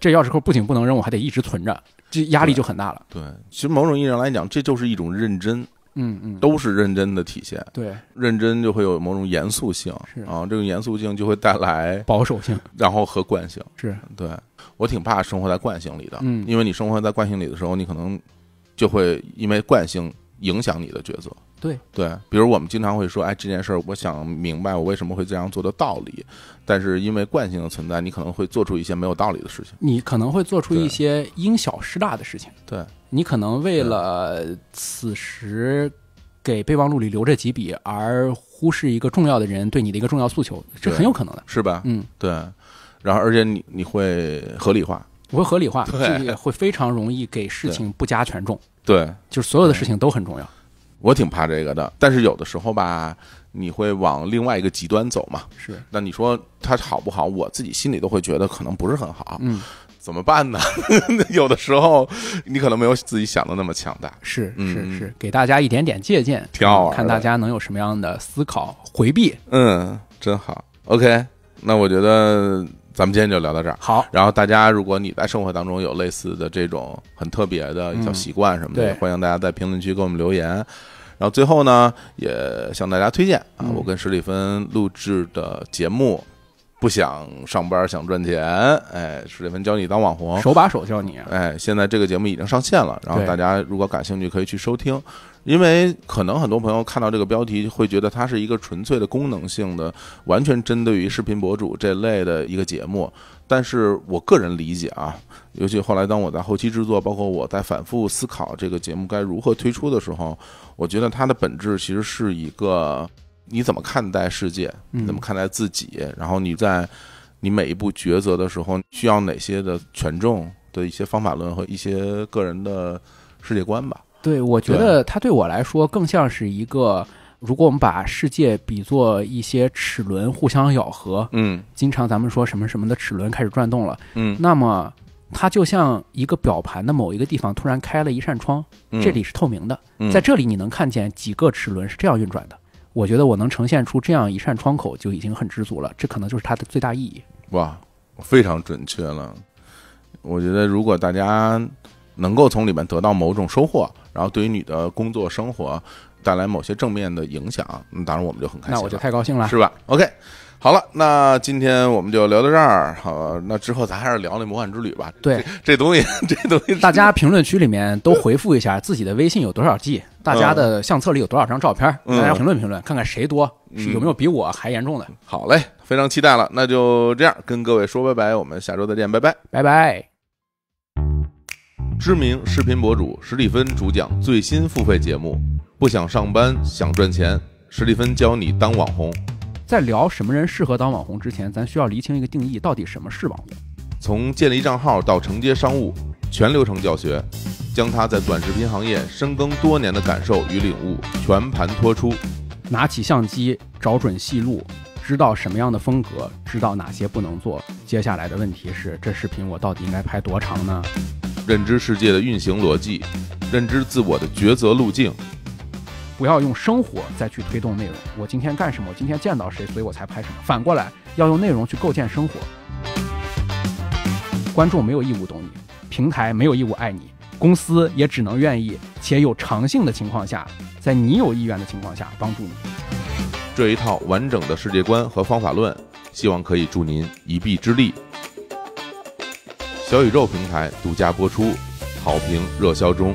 这钥匙扣不仅不能扔，我还得一直存着，这压力就很大了。对，其实某种意义上来讲，这就是一种认真。嗯嗯，都是认真的体现。对，认真就会有某种严肃性，啊，这种严肃性就会带来保守性，然后和惯性。是对，我挺怕生活在惯性里的，嗯，因为你生活在惯性里的时候，你可能就会因为惯性影响你的抉择。对对，比如我们经常会说，哎，这件事儿，我想明白我为什么会这样做的道理，但是因为惯性的存在，你可能会做出一些没有道理的事情，你可能会做出一些因小失大的事情。对，你可能为了此时给备忘录里留这几笔，而忽视一个重要的人对你的一个重要诉求，这很有可能的，是吧？嗯，对。然后，而且你你会合理化，我会合理化，会非常容易给事情不加权重。对，就是所有的事情都很重要。我挺怕这个的，但是有的时候吧，你会往另外一个极端走嘛？是。那你说他好不好？我自己心里都会觉得可能不是很好。嗯。怎么办呢？有的时候你可能没有自己想的那么强大。是是是，给大家一点点借鉴，挺好玩。看大家能有什么样的思考，回避。嗯，真好。OK，那我觉得。咱们今天就聊到这儿。好，然后大家，如果你在生活当中有类似的这种很特别的小习惯什么的，欢迎大家在评论区给我们留言。然后最后呢，也向大家推荐啊，我跟史蒂芬录制的节目《不想上班想赚钱》，哎，史蒂芬教你当网红，手把手教你。哎，现在这个节目已经上线了，然后大家如果感兴趣，可以去收听。因为可能很多朋友看到这个标题，会觉得它是一个纯粹的功能性的，完全针对于视频博主这类的一个节目。但是我个人理解啊，尤其后来当我在后期制作，包括我在反复思考这个节目该如何推出的时候，我觉得它的本质其实是一个你怎么看待世界，你怎么看待自己，然后你在你每一步抉择的时候需要哪些的权重的一些方法论和一些个人的世界观吧。对，我觉得它对我来说更像是一个，如果我们把世界比作一些齿轮互相咬合，嗯，经常咱们说什么什么的齿轮开始转动了，嗯，那么它就像一个表盘的某一个地方突然开了一扇窗，这里是透明的，在这里你能看见几个齿轮是这样运转的。我觉得我能呈现出这样一扇窗口就已经很知足了，这可能就是它的最大意义。哇，非常准确了。我觉得如果大家。能够从里面得到某种收获，然后对于你的工作生活带来某些正面的影响，那当然我们就很开心。那我就太高兴了，是吧？OK，好了，那今天我们就聊到这儿。好，那之后咱还是聊那《魔幻之旅》吧。对，这东西，这东西。大家评论区里面都回复一下自己的微信有多少 G，大家的相册里有多少张照片，大家评论评论，看看谁多，有没有比我还严重的。好嘞，非常期待了。那就这样跟各位说拜拜，我们下周再见，拜拜，拜拜。知名视频博主史蒂芬主讲最新付费节目《不想上班想赚钱》，史蒂芬教你当网红。在聊什么人适合当网红之前，咱需要厘清一个定义：到底什么是网红？从建立账号到承接商务，全流程教学，将他在短视频行业深耕多年的感受与领悟全盘托出。拿起相机，找准戏路，知道什么样的风格，知道哪些不能做。接下来的问题是：这视频我到底应该拍多长呢？认知世界的运行逻辑，认知自我的抉择路径。不要用生活再去推动内容。我今天干什么？我今天见到谁？所以我才拍什么。反过来，要用内容去构建生活。观众没有义务懂你，平台没有义务爱你，公司也只能愿意且有长性的情况下，在你有意愿的情况下帮助你。这一套完整的世界观和方法论，希望可以助您一臂之力。小宇宙平台独家播出，好评热销中。